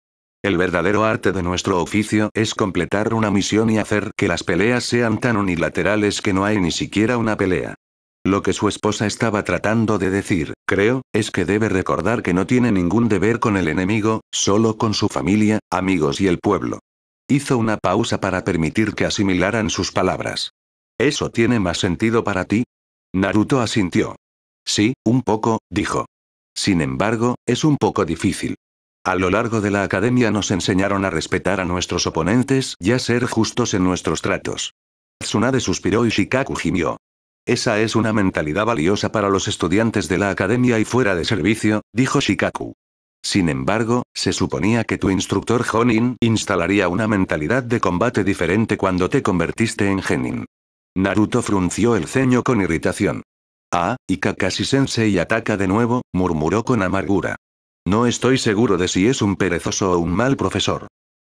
El verdadero arte de nuestro oficio es completar una misión y hacer que las peleas sean tan unilaterales que no hay ni siquiera una pelea. Lo que su esposa estaba tratando de decir, creo, es que debe recordar que no tiene ningún deber con el enemigo, solo con su familia, amigos y el pueblo. Hizo una pausa para permitir que asimilaran sus palabras. ¿Eso tiene más sentido para ti? Naruto asintió. Sí, un poco, dijo. Sin embargo, es un poco difícil. A lo largo de la academia nos enseñaron a respetar a nuestros oponentes y a ser justos en nuestros tratos. Tsunade suspiró y Shikaku gimió. Esa es una mentalidad valiosa para los estudiantes de la academia y fuera de servicio, dijo Shikaku. Sin embargo, se suponía que tu instructor Honin instalaría una mentalidad de combate diferente cuando te convertiste en Genin. Naruto frunció el ceño con irritación. Ah, y Kakashi-sensei ataca de nuevo, murmuró con amargura. No estoy seguro de si es un perezoso o un mal profesor.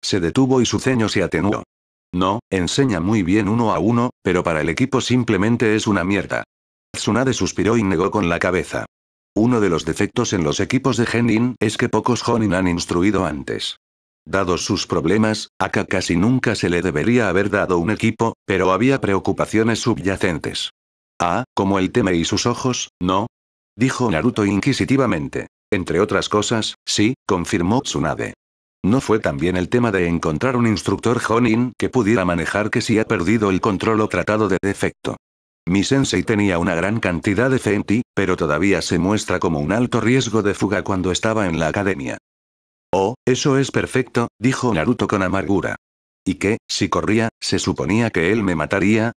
Se detuvo y su ceño se atenuó. No, enseña muy bien uno a uno, pero para el equipo simplemente es una mierda. Tsunade suspiró y negó con la cabeza. Uno de los defectos en los equipos de Genin es que pocos Honin han instruido antes. Dados sus problemas, Aka casi nunca se le debería haber dado un equipo, pero había preocupaciones subyacentes. Ah, como el teme y sus ojos, ¿no? Dijo Naruto inquisitivamente. Entre otras cosas, sí, confirmó Tsunade. No fue también el tema de encontrar un instructor Honin que pudiera manejar que si ha perdido el control o tratado de defecto. Mi sensei tenía una gran cantidad de fe pero todavía se muestra como un alto riesgo de fuga cuando estaba en la academia. Oh, eso es perfecto, dijo Naruto con amargura. ¿Y qué, si corría, se suponía que él me mataría?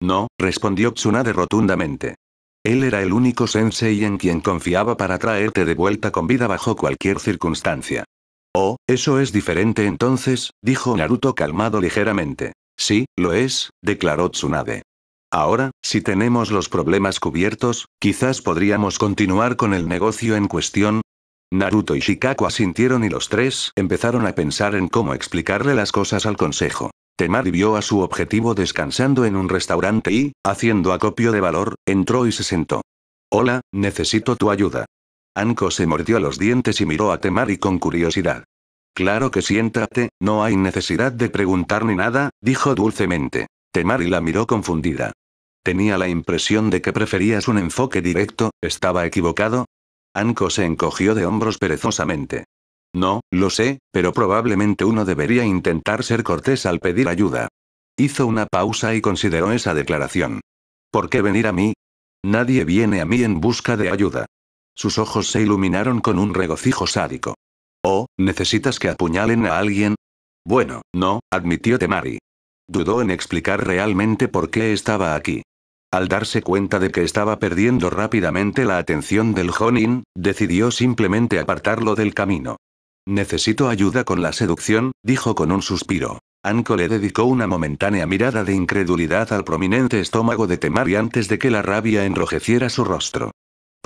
No, respondió Tsunade rotundamente. Él era el único sensei en quien confiaba para traerte de vuelta con vida bajo cualquier circunstancia. Oh, eso es diferente entonces, dijo Naruto calmado ligeramente. Sí, lo es, declaró Tsunade. Ahora, si tenemos los problemas cubiertos, quizás podríamos continuar con el negocio en cuestión. Naruto y Shikaku asintieron y los tres empezaron a pensar en cómo explicarle las cosas al consejo. Temari vio a su objetivo descansando en un restaurante y, haciendo acopio de valor, entró y se sentó. Hola, necesito tu ayuda. Anko se mordió los dientes y miró a Temari con curiosidad. Claro que siéntate, no hay necesidad de preguntar ni nada, dijo dulcemente. Temari la miró confundida. Tenía la impresión de que preferías un enfoque directo, ¿estaba equivocado? Anko se encogió de hombros perezosamente. No, lo sé, pero probablemente uno debería intentar ser cortés al pedir ayuda. Hizo una pausa y consideró esa declaración. ¿Por qué venir a mí? Nadie viene a mí en busca de ayuda. Sus ojos se iluminaron con un regocijo sádico. Oh, ¿necesitas que apuñalen a alguien? Bueno, no, admitió Temari. Dudó en explicar realmente por qué estaba aquí. Al darse cuenta de que estaba perdiendo rápidamente la atención del Jonin, decidió simplemente apartarlo del camino. Necesito ayuda con la seducción, dijo con un suspiro. Anko le dedicó una momentánea mirada de incredulidad al prominente estómago de Temari antes de que la rabia enrojeciera su rostro.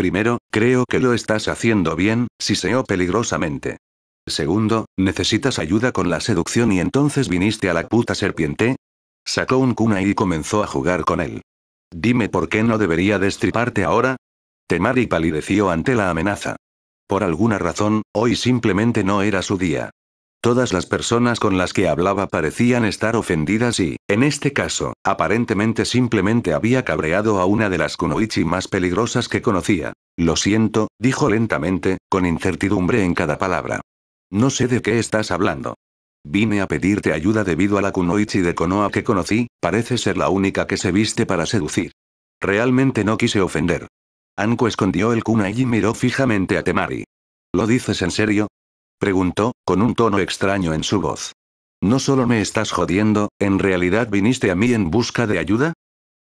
Primero, creo que lo estás haciendo bien, si o peligrosamente. Segundo, ¿necesitas ayuda con la seducción y entonces viniste a la puta serpiente? Sacó un cuna y comenzó a jugar con él. Dime por qué no debería destriparte ahora. Temari palideció ante la amenaza. Por alguna razón, hoy simplemente no era su día. Todas las personas con las que hablaba parecían estar ofendidas y, en este caso, aparentemente simplemente había cabreado a una de las kunoichi más peligrosas que conocía. Lo siento, dijo lentamente, con incertidumbre en cada palabra. No sé de qué estás hablando. Vine a pedirte ayuda debido a la kunoichi de Konoha que conocí, parece ser la única que se viste para seducir. Realmente no quise ofender. Anko escondió el kunai y miró fijamente a Temari. ¿Lo dices en serio? preguntó, con un tono extraño en su voz. No solo me estás jodiendo, ¿en realidad viniste a mí en busca de ayuda?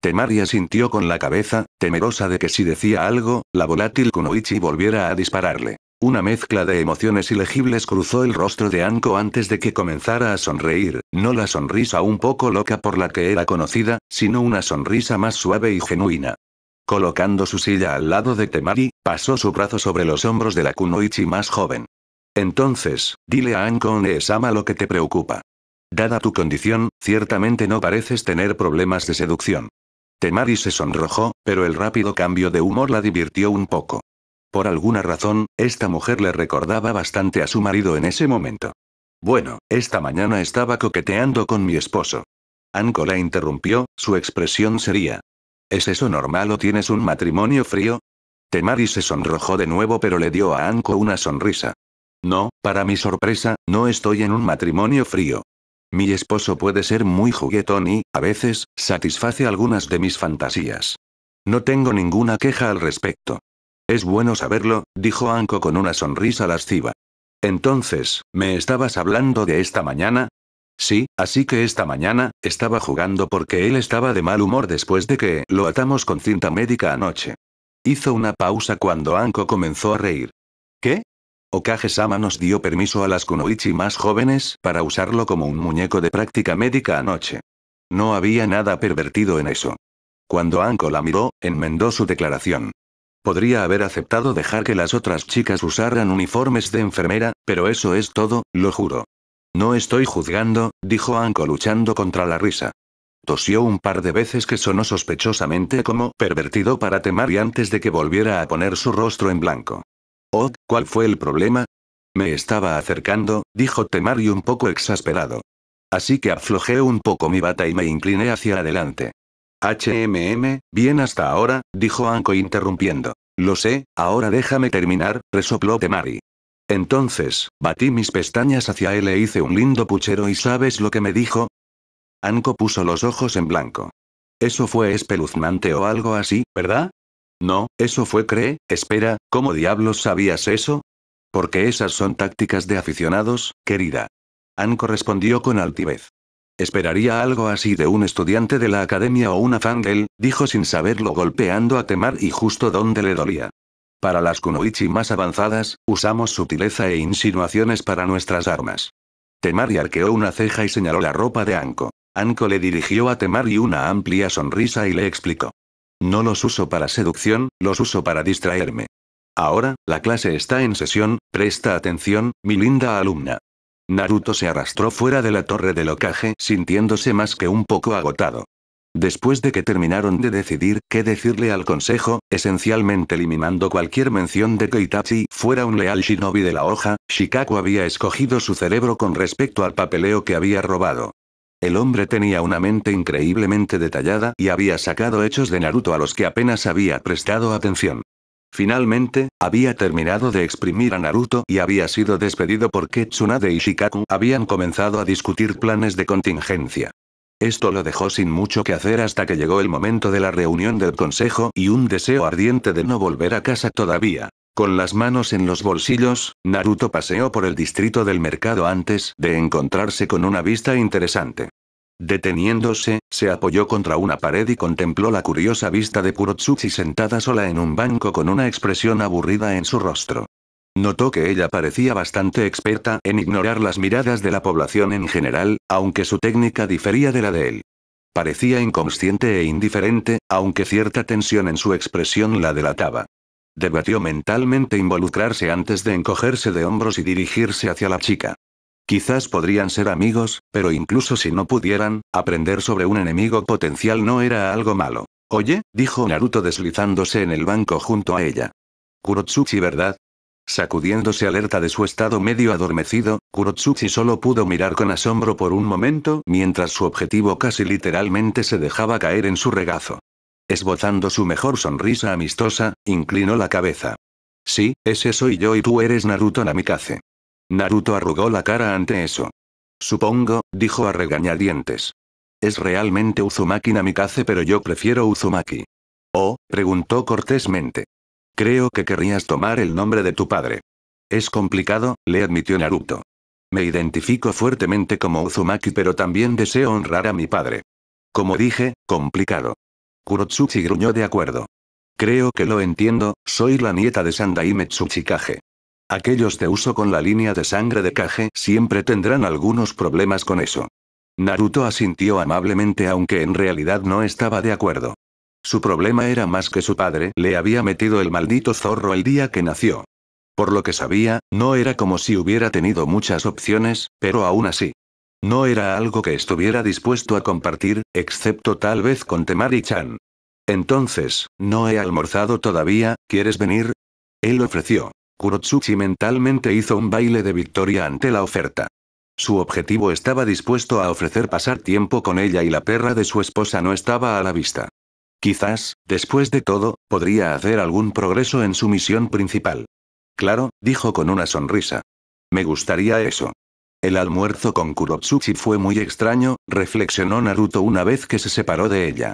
Temaria sintió con la cabeza, temerosa de que si decía algo, la volátil Kunoichi volviera a dispararle. Una mezcla de emociones ilegibles cruzó el rostro de Anko antes de que comenzara a sonreír, no la sonrisa un poco loca por la que era conocida, sino una sonrisa más suave y genuina. Colocando su silla al lado de Temari, pasó su brazo sobre los hombros de la Kunoichi más joven. Entonces, dile a Anko es ama lo que te preocupa. Dada tu condición, ciertamente no pareces tener problemas de seducción. Temari se sonrojó, pero el rápido cambio de humor la divirtió un poco. Por alguna razón, esta mujer le recordaba bastante a su marido en ese momento. Bueno, esta mañana estaba coqueteando con mi esposo. Anko la interrumpió, su expresión sería. ¿Es eso normal o tienes un matrimonio frío? Temari se sonrojó de nuevo pero le dio a Anko una sonrisa. No, para mi sorpresa, no estoy en un matrimonio frío. Mi esposo puede ser muy juguetón y, a veces, satisface algunas de mis fantasías. No tengo ninguna queja al respecto. Es bueno saberlo, dijo Anko con una sonrisa lasciva. Entonces, ¿me estabas hablando de esta mañana? Sí, así que esta mañana, estaba jugando porque él estaba de mal humor después de que lo atamos con cinta médica anoche. Hizo una pausa cuando Anko comenzó a reír. ¿Qué? Okage-sama nos dio permiso a las kunoichi más jóvenes para usarlo como un muñeco de práctica médica anoche. No había nada pervertido en eso. Cuando Anko la miró, enmendó su declaración. Podría haber aceptado dejar que las otras chicas usaran uniformes de enfermera, pero eso es todo, lo juro. No estoy juzgando, dijo Anko luchando contra la risa. Tosió un par de veces que sonó sospechosamente como pervertido para y antes de que volviera a poner su rostro en blanco. Oh, ¿cuál fue el problema? Me estaba acercando, dijo Temari un poco exasperado. Así que aflojé un poco mi bata y me incliné hacia adelante. HMM, bien hasta ahora, dijo Anko interrumpiendo. Lo sé, ahora déjame terminar, resopló Temari. Entonces, batí mis pestañas hacia él e hice un lindo puchero y ¿sabes lo que me dijo? Anko puso los ojos en blanco. Eso fue espeluznante o algo así, ¿verdad? No, eso fue cree, espera, ¿cómo diablos sabías eso? Porque esas son tácticas de aficionados, querida. Anko respondió con altivez. Esperaría algo así de un estudiante de la academia o una del. dijo sin saberlo golpeando a Temar y justo donde le dolía. Para las kunoichi más avanzadas, usamos sutileza e insinuaciones para nuestras armas. Temari arqueó una ceja y señaló la ropa de Anko. Anko le dirigió a Temari una amplia sonrisa y le explicó. No los uso para seducción, los uso para distraerme. Ahora, la clase está en sesión, presta atención, mi linda alumna. Naruto se arrastró fuera de la torre del locaje sintiéndose más que un poco agotado. Después de que terminaron de decidir qué decirle al consejo, esencialmente eliminando cualquier mención de que Itachi fuera un leal shinobi de la hoja, Shikaku había escogido su cerebro con respecto al papeleo que había robado. El hombre tenía una mente increíblemente detallada y había sacado hechos de Naruto a los que apenas había prestado atención. Finalmente, había terminado de exprimir a Naruto y había sido despedido porque Tsunade y Shikaku habían comenzado a discutir planes de contingencia. Esto lo dejó sin mucho que hacer hasta que llegó el momento de la reunión del consejo y un deseo ardiente de no volver a casa todavía. Con las manos en los bolsillos, Naruto paseó por el distrito del mercado antes de encontrarse con una vista interesante. Deteniéndose, se apoyó contra una pared y contempló la curiosa vista de Kurotsuchi sentada sola en un banco con una expresión aburrida en su rostro. Notó que ella parecía bastante experta en ignorar las miradas de la población en general, aunque su técnica difería de la de él. Parecía inconsciente e indiferente, aunque cierta tensión en su expresión la delataba debatió mentalmente involucrarse antes de encogerse de hombros y dirigirse hacia la chica. Quizás podrían ser amigos, pero incluso si no pudieran, aprender sobre un enemigo potencial no era algo malo. Oye, dijo Naruto deslizándose en el banco junto a ella. Kurotsuchi, ¿verdad? Sacudiéndose alerta de su estado medio adormecido, Kurotsuchi solo pudo mirar con asombro por un momento mientras su objetivo casi literalmente se dejaba caer en su regazo. Esbozando su mejor sonrisa amistosa, inclinó la cabeza. Sí, ese soy yo y tú eres Naruto Namikaze. Naruto arrugó la cara ante eso. Supongo, dijo a regañadientes. Es realmente Uzumaki Namikaze pero yo prefiero Uzumaki. Oh, preguntó cortésmente. Creo que querrías tomar el nombre de tu padre. Es complicado, le admitió Naruto. Me identifico fuertemente como Uzumaki pero también deseo honrar a mi padre. Como dije, complicado. Kurotsuchi gruñó de acuerdo. Creo que lo entiendo, soy la nieta de Sandaime Tsuchikage. Aquellos de uso con la línea de sangre de Kage siempre tendrán algunos problemas con eso. Naruto asintió amablemente aunque en realidad no estaba de acuerdo. Su problema era más que su padre le había metido el maldito zorro el día que nació. Por lo que sabía, no era como si hubiera tenido muchas opciones, pero aún así. No era algo que estuviera dispuesto a compartir, excepto tal vez con Temari-chan. Entonces, no he almorzado todavía, ¿quieres venir? Él ofreció. Kurotsuchi mentalmente hizo un baile de victoria ante la oferta. Su objetivo estaba dispuesto a ofrecer pasar tiempo con ella y la perra de su esposa no estaba a la vista. Quizás, después de todo, podría hacer algún progreso en su misión principal. Claro, dijo con una sonrisa. Me gustaría eso. El almuerzo con Kurotsuchi fue muy extraño, reflexionó Naruto una vez que se separó de ella.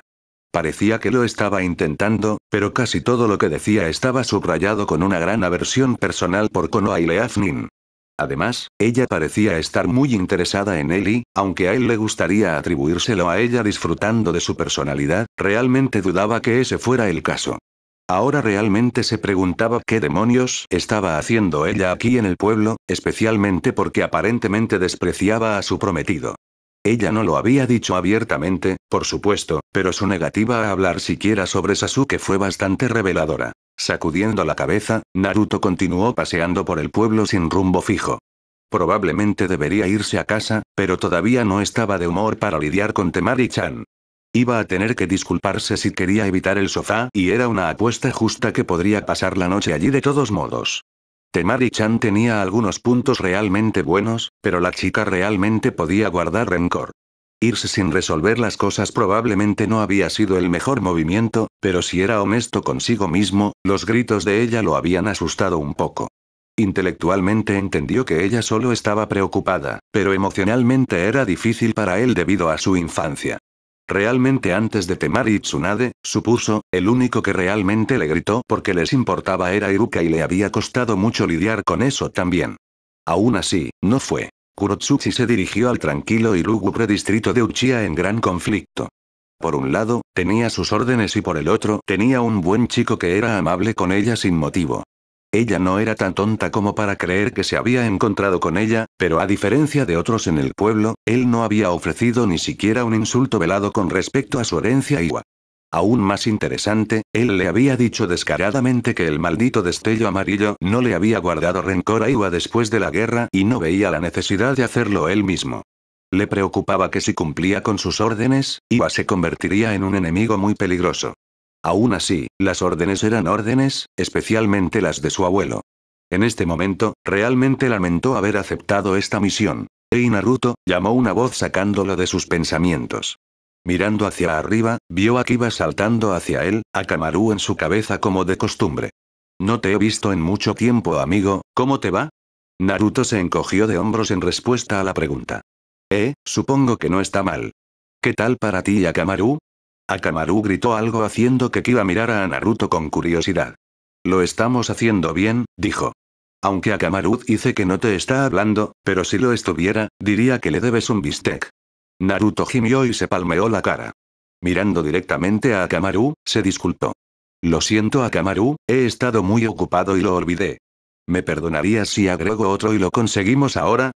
Parecía que lo estaba intentando, pero casi todo lo que decía estaba subrayado con una gran aversión personal por Konoha y Leafnin. Además, ella parecía estar muy interesada en él y, aunque a él le gustaría atribuírselo a ella disfrutando de su personalidad, realmente dudaba que ese fuera el caso. Ahora realmente se preguntaba qué demonios estaba haciendo ella aquí en el pueblo, especialmente porque aparentemente despreciaba a su prometido. Ella no lo había dicho abiertamente, por supuesto, pero su negativa a hablar siquiera sobre Sasuke fue bastante reveladora. Sacudiendo la cabeza, Naruto continuó paseando por el pueblo sin rumbo fijo. Probablemente debería irse a casa, pero todavía no estaba de humor para lidiar con Temari-chan. Iba a tener que disculparse si quería evitar el sofá y era una apuesta justa que podría pasar la noche allí de todos modos. Temari-chan tenía algunos puntos realmente buenos, pero la chica realmente podía guardar rencor. Irse sin resolver las cosas probablemente no había sido el mejor movimiento, pero si era honesto consigo mismo, los gritos de ella lo habían asustado un poco. Intelectualmente entendió que ella solo estaba preocupada, pero emocionalmente era difícil para él debido a su infancia. Realmente antes de temar Tsunade, supuso, el único que realmente le gritó porque les importaba era Iruka y le había costado mucho lidiar con eso también. Aún así, no fue. Kurotsuchi se dirigió al tranquilo y predistrito distrito de Uchiha en gran conflicto. Por un lado, tenía sus órdenes y por el otro, tenía un buen chico que era amable con ella sin motivo. Ella no era tan tonta como para creer que se había encontrado con ella, pero a diferencia de otros en el pueblo, él no había ofrecido ni siquiera un insulto velado con respecto a su herencia Iwa. Aún más interesante, él le había dicho descaradamente que el maldito destello amarillo no le había guardado rencor a Iwa después de la guerra y no veía la necesidad de hacerlo él mismo. Le preocupaba que si cumplía con sus órdenes, Iwa se convertiría en un enemigo muy peligroso. Aún así, las órdenes eran órdenes, especialmente las de su abuelo. En este momento, realmente lamentó haber aceptado esta misión. Ei Naruto, llamó una voz sacándolo de sus pensamientos. Mirando hacia arriba, vio a Kiba saltando hacia él, a Kamaru en su cabeza como de costumbre. No te he visto en mucho tiempo, amigo, ¿cómo te va? Naruto se encogió de hombros en respuesta a la pregunta. Eh, supongo que no está mal. ¿Qué tal para ti, Akamaru? Akamaru gritó algo haciendo que Kiba mirara a Naruto con curiosidad. Lo estamos haciendo bien, dijo. Aunque Akamaru dice que no te está hablando, pero si lo estuviera, diría que le debes un bistec. Naruto gimió y se palmeó la cara. Mirando directamente a Akamaru, se disculpó. Lo siento Akamaru, he estado muy ocupado y lo olvidé. ¿Me perdonarías si agrego otro y lo conseguimos ahora?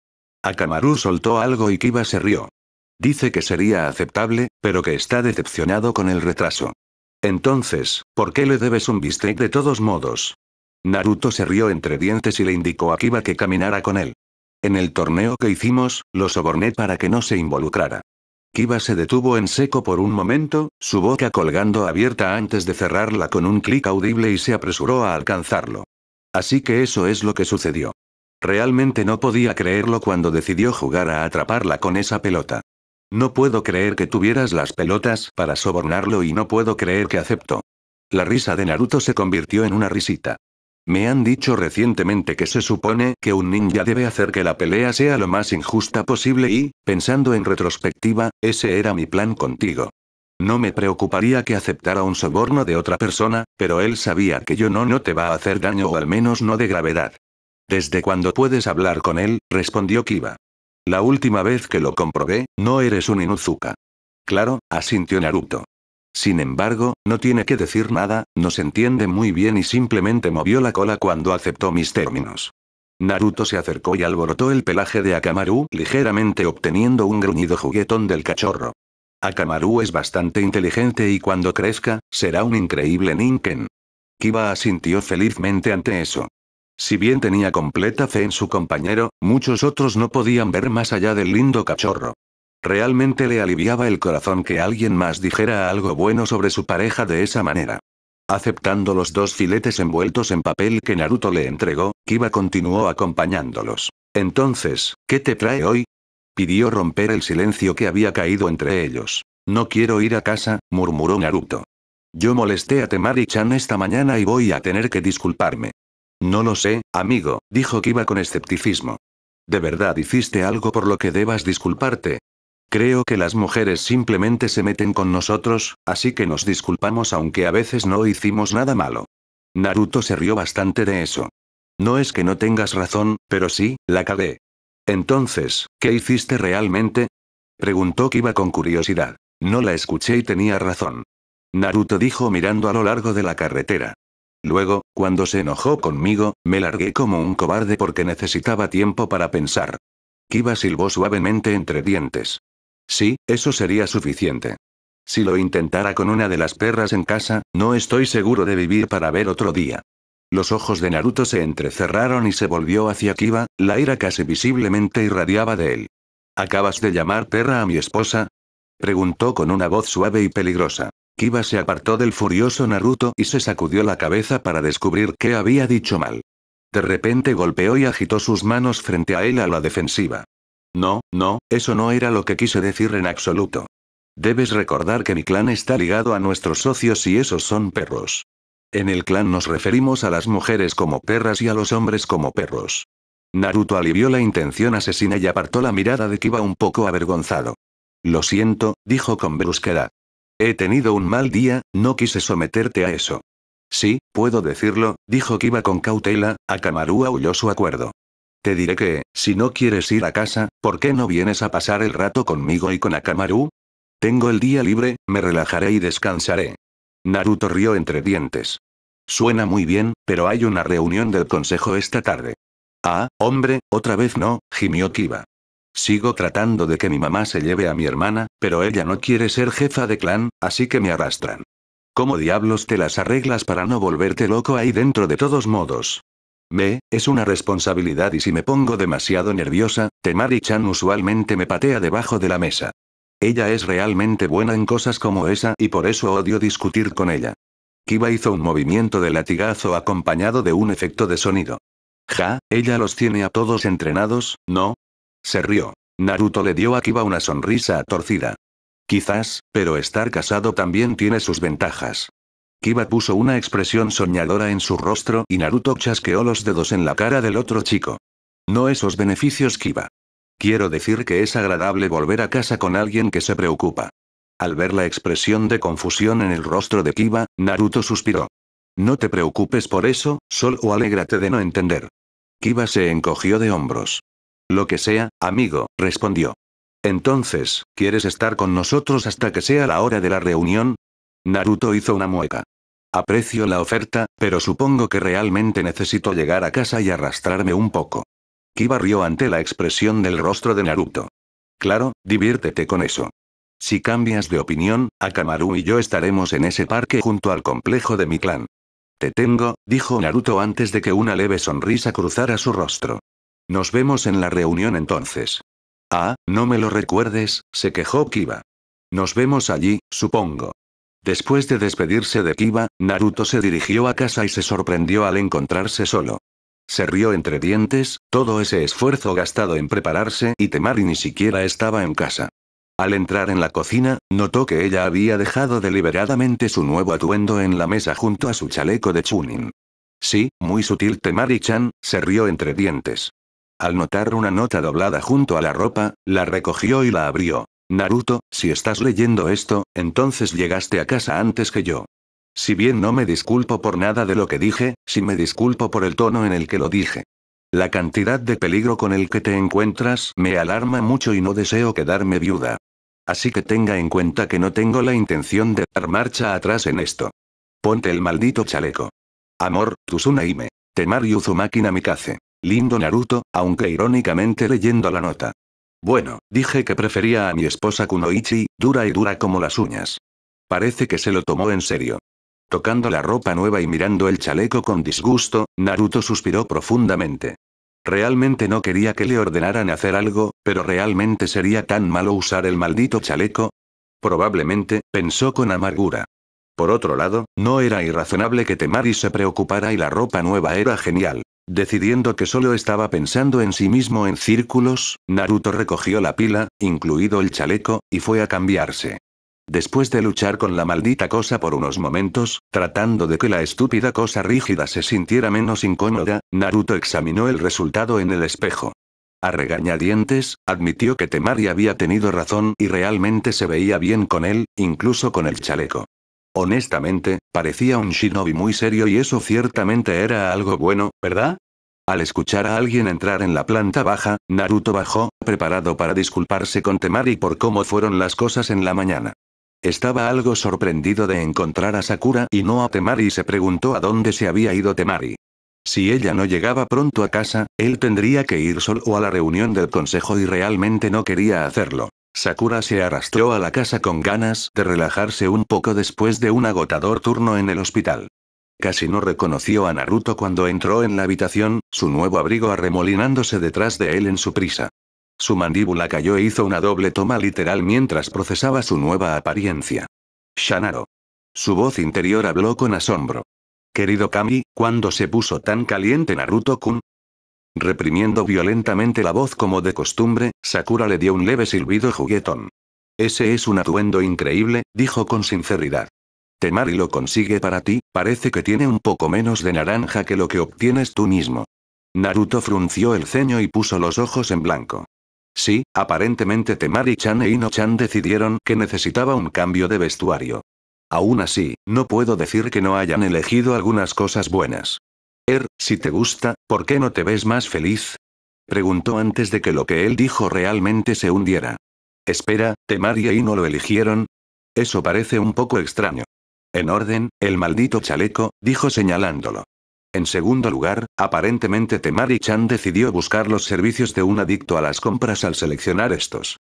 Akamaru soltó algo y Kiba se rió. Dice que sería aceptable, pero que está decepcionado con el retraso. Entonces, ¿por qué le debes un bistec de todos modos? Naruto se rió entre dientes y le indicó a Kiba que caminara con él. En el torneo que hicimos, lo soborné para que no se involucrara. Kiba se detuvo en seco por un momento, su boca colgando abierta antes de cerrarla con un clic audible y se apresuró a alcanzarlo. Así que eso es lo que sucedió. Realmente no podía creerlo cuando decidió jugar a atraparla con esa pelota. No puedo creer que tuvieras las pelotas para sobornarlo y no puedo creer que acepto. La risa de Naruto se convirtió en una risita. Me han dicho recientemente que se supone que un ninja debe hacer que la pelea sea lo más injusta posible y, pensando en retrospectiva, ese era mi plan contigo. No me preocuparía que aceptara un soborno de otra persona, pero él sabía que yo no no te va a hacer daño o al menos no de gravedad. Desde cuando puedes hablar con él, respondió Kiba. La última vez que lo comprobé, no eres un Inuzuka. Claro, asintió Naruto. Sin embargo, no tiene que decir nada, nos entiende muy bien y simplemente movió la cola cuando aceptó mis términos. Naruto se acercó y alborotó el pelaje de Akamaru ligeramente obteniendo un gruñido juguetón del cachorro. Akamaru es bastante inteligente y cuando crezca, será un increíble ninken. Kiba asintió felizmente ante eso. Si bien tenía completa fe en su compañero, muchos otros no podían ver más allá del lindo cachorro. Realmente le aliviaba el corazón que alguien más dijera algo bueno sobre su pareja de esa manera. Aceptando los dos filetes envueltos en papel que Naruto le entregó, Kiba continuó acompañándolos. Entonces, ¿qué te trae hoy? Pidió romper el silencio que había caído entre ellos. No quiero ir a casa, murmuró Naruto. Yo molesté a Temari-chan esta mañana y voy a tener que disculparme. No lo sé, amigo, dijo Kiba con escepticismo. ¿De verdad hiciste algo por lo que debas disculparte? Creo que las mujeres simplemente se meten con nosotros, así que nos disculpamos aunque a veces no hicimos nada malo. Naruto se rió bastante de eso. No es que no tengas razón, pero sí, la cagué. Entonces, ¿qué hiciste realmente? Preguntó Kiba con curiosidad. No la escuché y tenía razón. Naruto dijo mirando a lo largo de la carretera. Luego, cuando se enojó conmigo, me largué como un cobarde porque necesitaba tiempo para pensar. Kiba silbó suavemente entre dientes. Sí, eso sería suficiente. Si lo intentara con una de las perras en casa, no estoy seguro de vivir para ver otro día. Los ojos de Naruto se entrecerraron y se volvió hacia Kiba, la ira casi visiblemente irradiaba de él. ¿Acabas de llamar perra a mi esposa? Preguntó con una voz suave y peligrosa. Kiba se apartó del furioso Naruto y se sacudió la cabeza para descubrir qué había dicho mal. De repente golpeó y agitó sus manos frente a él a la defensiva. No, no, eso no era lo que quise decir en absoluto. Debes recordar que mi clan está ligado a nuestros socios y esos son perros. En el clan nos referimos a las mujeres como perras y a los hombres como perros. Naruto alivió la intención asesina y apartó la mirada de Kiba un poco avergonzado. Lo siento, dijo con brusquedad. He tenido un mal día, no quise someterte a eso. Sí, puedo decirlo, dijo Kiba con cautela, Akamaru aulló su acuerdo. Te diré que, si no quieres ir a casa, ¿por qué no vienes a pasar el rato conmigo y con Akamaru? Tengo el día libre, me relajaré y descansaré. Naruto rió entre dientes. Suena muy bien, pero hay una reunión del consejo esta tarde. Ah, hombre, otra vez no, gimió Kiba. Sigo tratando de que mi mamá se lleve a mi hermana, pero ella no quiere ser jefa de clan, así que me arrastran. ¿Cómo diablos te las arreglas para no volverte loco ahí dentro de todos modos? Me, es una responsabilidad y si me pongo demasiado nerviosa, Temari-chan usualmente me patea debajo de la mesa. Ella es realmente buena en cosas como esa y por eso odio discutir con ella. Kiba hizo un movimiento de latigazo acompañado de un efecto de sonido. Ja, ella los tiene a todos entrenados, ¿no? Se rió. Naruto le dio a Kiba una sonrisa torcida. Quizás, pero estar casado también tiene sus ventajas. Kiba puso una expresión soñadora en su rostro y Naruto chasqueó los dedos en la cara del otro chico. No esos beneficios Kiba. Quiero decir que es agradable volver a casa con alguien que se preocupa. Al ver la expresión de confusión en el rostro de Kiba, Naruto suspiró. No te preocupes por eso, solo alégrate de no entender. Kiba se encogió de hombros. Lo que sea, amigo, respondió. Entonces, ¿quieres estar con nosotros hasta que sea la hora de la reunión? Naruto hizo una mueca. Aprecio la oferta, pero supongo que realmente necesito llegar a casa y arrastrarme un poco. Kiba rió ante la expresión del rostro de Naruto. Claro, diviértete con eso. Si cambias de opinión, Akamaru y yo estaremos en ese parque junto al complejo de mi clan. Te tengo, dijo Naruto antes de que una leve sonrisa cruzara su rostro. Nos vemos en la reunión entonces. Ah, no me lo recuerdes, se quejó Kiba. Nos vemos allí, supongo. Después de despedirse de Kiba, Naruto se dirigió a casa y se sorprendió al encontrarse solo. Se rió entre dientes, todo ese esfuerzo gastado en prepararse y Temari ni siquiera estaba en casa. Al entrar en la cocina, notó que ella había dejado deliberadamente su nuevo atuendo en la mesa junto a su chaleco de Chunin. Sí, muy sutil Temari-chan, se rió entre dientes. Al notar una nota doblada junto a la ropa, la recogió y la abrió. Naruto, si estás leyendo esto, entonces llegaste a casa antes que yo. Si bien no me disculpo por nada de lo que dije, sí me disculpo por el tono en el que lo dije. La cantidad de peligro con el que te encuentras me alarma mucho y no deseo quedarme viuda. Así que tenga en cuenta que no tengo la intención de dar marcha atrás en esto. Ponte el maldito chaleco. Amor, Tusunaime. Temar Uzumaki Namikaze. Lindo Naruto, aunque irónicamente leyendo la nota. Bueno, dije que prefería a mi esposa Kunoichi, dura y dura como las uñas. Parece que se lo tomó en serio. Tocando la ropa nueva y mirando el chaleco con disgusto, Naruto suspiró profundamente. Realmente no quería que le ordenaran hacer algo, pero realmente sería tan malo usar el maldito chaleco. Probablemente, pensó con amargura. Por otro lado, no era irrazonable que Temari se preocupara y la ropa nueva era genial. Decidiendo que solo estaba pensando en sí mismo en círculos, Naruto recogió la pila, incluido el chaleco, y fue a cambiarse. Después de luchar con la maldita cosa por unos momentos, tratando de que la estúpida cosa rígida se sintiera menos incómoda, Naruto examinó el resultado en el espejo. A regañadientes, admitió que Temari había tenido razón y realmente se veía bien con él, incluso con el chaleco. Honestamente, parecía un shinobi muy serio y eso ciertamente era algo bueno, ¿verdad? Al escuchar a alguien entrar en la planta baja, Naruto bajó, preparado para disculparse con Temari por cómo fueron las cosas en la mañana. Estaba algo sorprendido de encontrar a Sakura y no a Temari y se preguntó a dónde se había ido Temari. Si ella no llegaba pronto a casa, él tendría que ir solo a la reunión del consejo y realmente no quería hacerlo. Sakura se arrastró a la casa con ganas de relajarse un poco después de un agotador turno en el hospital. Casi no reconoció a Naruto cuando entró en la habitación, su nuevo abrigo arremolinándose detrás de él en su prisa. Su mandíbula cayó e hizo una doble toma literal mientras procesaba su nueva apariencia. Shanaro. Su voz interior habló con asombro. Querido Kami, ¿cuándo se puso tan caliente Naruto-kun? Reprimiendo violentamente la voz como de costumbre, Sakura le dio un leve silbido juguetón. Ese es un atuendo increíble, dijo con sinceridad. Temari lo consigue para ti, parece que tiene un poco menos de naranja que lo que obtienes tú mismo. Naruto frunció el ceño y puso los ojos en blanco. Sí, aparentemente Temari-chan e Ino-chan decidieron que necesitaba un cambio de vestuario. Aún así, no puedo decir que no hayan elegido algunas cosas buenas. Er, si te gusta, ¿por qué no te ves más feliz? Preguntó antes de que lo que él dijo realmente se hundiera. Espera, ¿Temari y no lo eligieron. Eso parece un poco extraño. En orden, el maldito chaleco, dijo señalándolo. En segundo lugar, aparentemente Temari Chan decidió buscar los servicios de un adicto a las compras al seleccionar estos.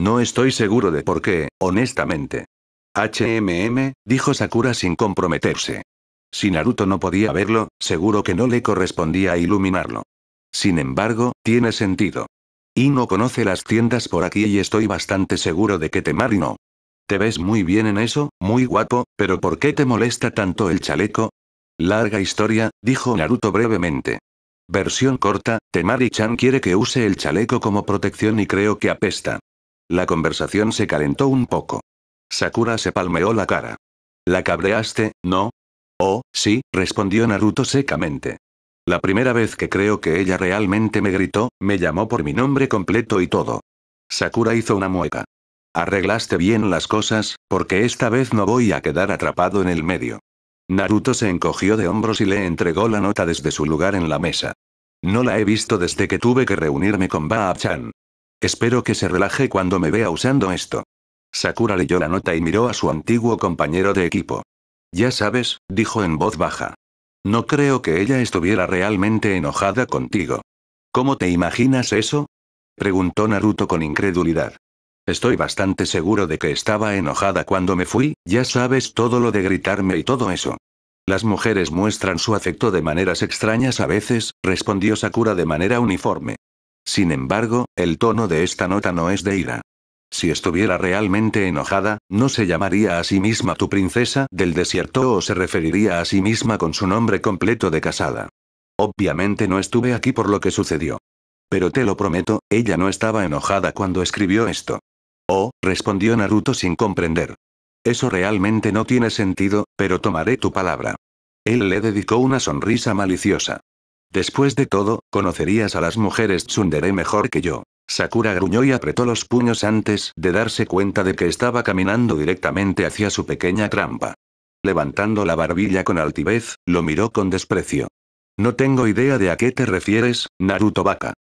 No estoy seguro de por qué, honestamente. HMM, dijo Sakura sin comprometerse. Si Naruto no podía verlo, seguro que no le correspondía iluminarlo. Sin embargo, tiene sentido. no conoce las tiendas por aquí y estoy bastante seguro de que Temari no. Te ves muy bien en eso, muy guapo, pero ¿por qué te molesta tanto el chaleco? Larga historia, dijo Naruto brevemente. Versión corta, Temari-chan quiere que use el chaleco como protección y creo que apesta. La conversación se calentó un poco. Sakura se palmeó la cara. La cabreaste, ¿no? Oh, sí, respondió Naruto secamente. La primera vez que creo que ella realmente me gritó, me llamó por mi nombre completo y todo. Sakura hizo una mueca. Arreglaste bien las cosas, porque esta vez no voy a quedar atrapado en el medio. Naruto se encogió de hombros y le entregó la nota desde su lugar en la mesa. No la he visto desde que tuve que reunirme con Baa-chan. Espero que se relaje cuando me vea usando esto. Sakura leyó la nota y miró a su antiguo compañero de equipo. Ya sabes, dijo en voz baja. No creo que ella estuviera realmente enojada contigo. ¿Cómo te imaginas eso? preguntó Naruto con incredulidad. Estoy bastante seguro de que estaba enojada cuando me fui, ya sabes todo lo de gritarme y todo eso. Las mujeres muestran su afecto de maneras extrañas a veces, respondió Sakura de manera uniforme. Sin embargo, el tono de esta nota no es de ira. Si estuviera realmente enojada, no se llamaría a sí misma tu princesa del desierto o se referiría a sí misma con su nombre completo de casada. Obviamente no estuve aquí por lo que sucedió. Pero te lo prometo, ella no estaba enojada cuando escribió esto. Oh, respondió Naruto sin comprender. Eso realmente no tiene sentido, pero tomaré tu palabra. Él le dedicó una sonrisa maliciosa. Después de todo, conocerías a las mujeres tsundere mejor que yo. Sakura gruñó y apretó los puños antes de darse cuenta de que estaba caminando directamente hacia su pequeña trampa. Levantando la barbilla con altivez, lo miró con desprecio. No tengo idea de a qué te refieres, Naruto Baka.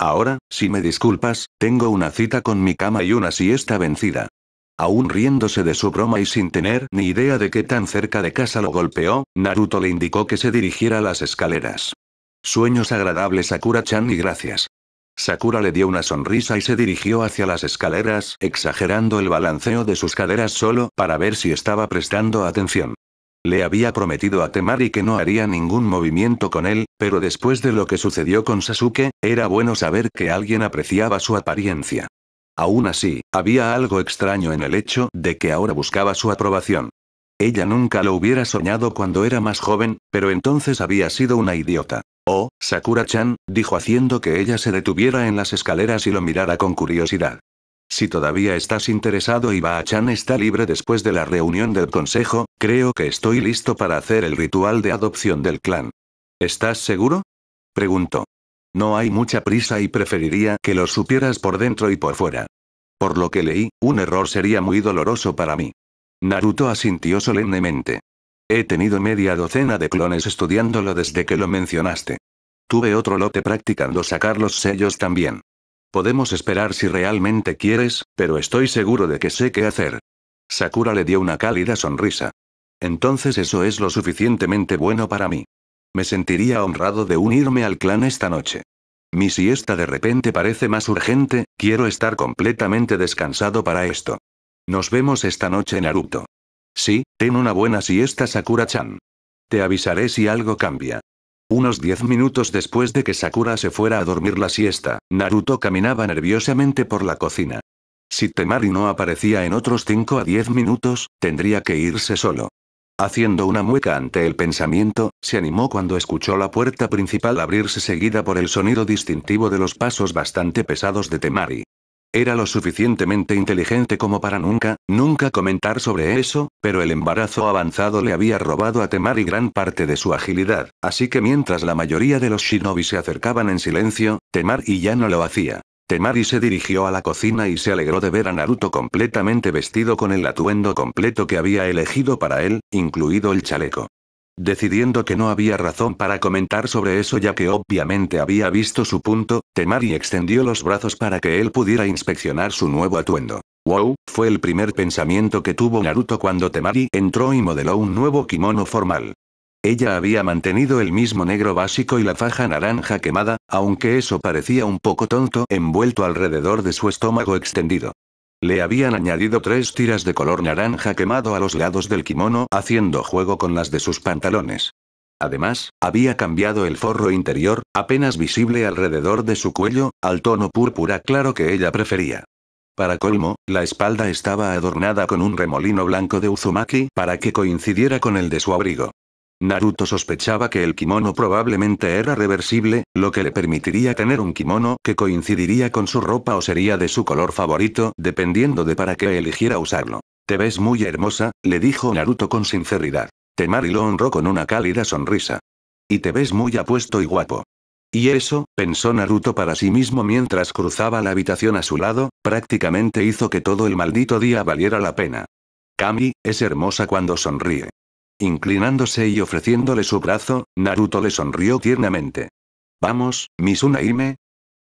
Ahora, si me disculpas, tengo una cita con mi cama y una siesta vencida. Aún riéndose de su broma y sin tener ni idea de qué tan cerca de casa lo golpeó, Naruto le indicó que se dirigiera a las escaleras. Sueños agradables Sakura-chan y gracias. Sakura le dio una sonrisa y se dirigió hacia las escaleras, exagerando el balanceo de sus caderas solo para ver si estaba prestando atención. Le había prometido a Temari que no haría ningún movimiento con él, pero después de lo que sucedió con Sasuke, era bueno saber que alguien apreciaba su apariencia. Aún así, había algo extraño en el hecho de que ahora buscaba su aprobación. Ella nunca lo hubiera soñado cuando era más joven, pero entonces había sido una idiota. Oh, Sakura-chan, dijo haciendo que ella se detuviera en las escaleras y lo mirara con curiosidad. Si todavía estás interesado y Baa-chan está libre después de la reunión del consejo, creo que estoy listo para hacer el ritual de adopción del clan. ¿Estás seguro? Preguntó. No hay mucha prisa y preferiría que lo supieras por dentro y por fuera. Por lo que leí, un error sería muy doloroso para mí. Naruto asintió solemnemente. He tenido media docena de clones estudiándolo desde que lo mencionaste. Tuve otro lote practicando sacar los sellos también. Podemos esperar si realmente quieres, pero estoy seguro de que sé qué hacer. Sakura le dio una cálida sonrisa. Entonces eso es lo suficientemente bueno para mí. Me sentiría honrado de unirme al clan esta noche. Mi siesta de repente parece más urgente, quiero estar completamente descansado para esto. Nos vemos esta noche, en Naruto. Sí, ten una buena siesta Sakura-chan. Te avisaré si algo cambia. Unos diez minutos después de que Sakura se fuera a dormir la siesta, Naruto caminaba nerviosamente por la cocina. Si Temari no aparecía en otros 5 a 10 minutos, tendría que irse solo. Haciendo una mueca ante el pensamiento, se animó cuando escuchó la puerta principal abrirse seguida por el sonido distintivo de los pasos bastante pesados de Temari. Era lo suficientemente inteligente como para nunca, nunca comentar sobre eso, pero el embarazo avanzado le había robado a Temari gran parte de su agilidad, así que mientras la mayoría de los shinobi se acercaban en silencio, Temari ya no lo hacía. Temari se dirigió a la cocina y se alegró de ver a Naruto completamente vestido con el atuendo completo que había elegido para él, incluido el chaleco. Decidiendo que no había razón para comentar sobre eso ya que obviamente había visto su punto, Temari extendió los brazos para que él pudiera inspeccionar su nuevo atuendo. Wow, fue el primer pensamiento que tuvo Naruto cuando Temari entró y modeló un nuevo kimono formal. Ella había mantenido el mismo negro básico y la faja naranja quemada, aunque eso parecía un poco tonto envuelto alrededor de su estómago extendido. Le habían añadido tres tiras de color naranja quemado a los lados del kimono haciendo juego con las de sus pantalones. Además, había cambiado el forro interior, apenas visible alrededor de su cuello, al tono púrpura claro que ella prefería. Para colmo, la espalda estaba adornada con un remolino blanco de Uzumaki para que coincidiera con el de su abrigo. Naruto sospechaba que el kimono probablemente era reversible, lo que le permitiría tener un kimono que coincidiría con su ropa o sería de su color favorito, dependiendo de para qué eligiera usarlo. Te ves muy hermosa, le dijo Naruto con sinceridad. Temari lo honró con una cálida sonrisa. Y te ves muy apuesto y guapo. Y eso, pensó Naruto para sí mismo mientras cruzaba la habitación a su lado, prácticamente hizo que todo el maldito día valiera la pena. Kami, es hermosa cuando sonríe. Inclinándose y ofreciéndole su brazo, Naruto le sonrió tiernamente. Vamos, Misunaime.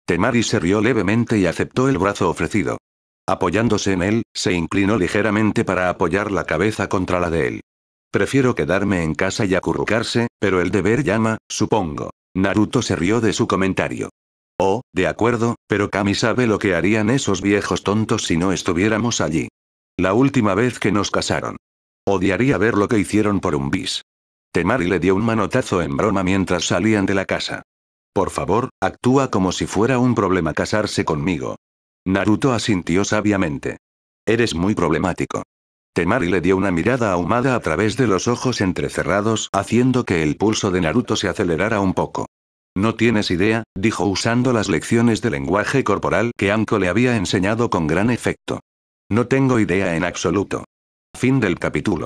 Temari se rió levemente y aceptó el brazo ofrecido. Apoyándose en él, se inclinó ligeramente para apoyar la cabeza contra la de él. Prefiero quedarme en casa y acurrucarse, pero el deber llama, supongo. Naruto se rió de su comentario. Oh, de acuerdo, pero Kami sabe lo que harían esos viejos tontos si no estuviéramos allí. La última vez que nos casaron. Odiaría ver lo que hicieron por un bis. Temari le dio un manotazo en broma mientras salían de la casa. Por favor, actúa como si fuera un problema casarse conmigo. Naruto asintió sabiamente. Eres muy problemático. Temari le dio una mirada ahumada a través de los ojos entrecerrados, haciendo que el pulso de Naruto se acelerara un poco. No tienes idea, dijo usando las lecciones de lenguaje corporal que Anko le había enseñado con gran efecto. No tengo idea en absoluto. Fin del capítulo.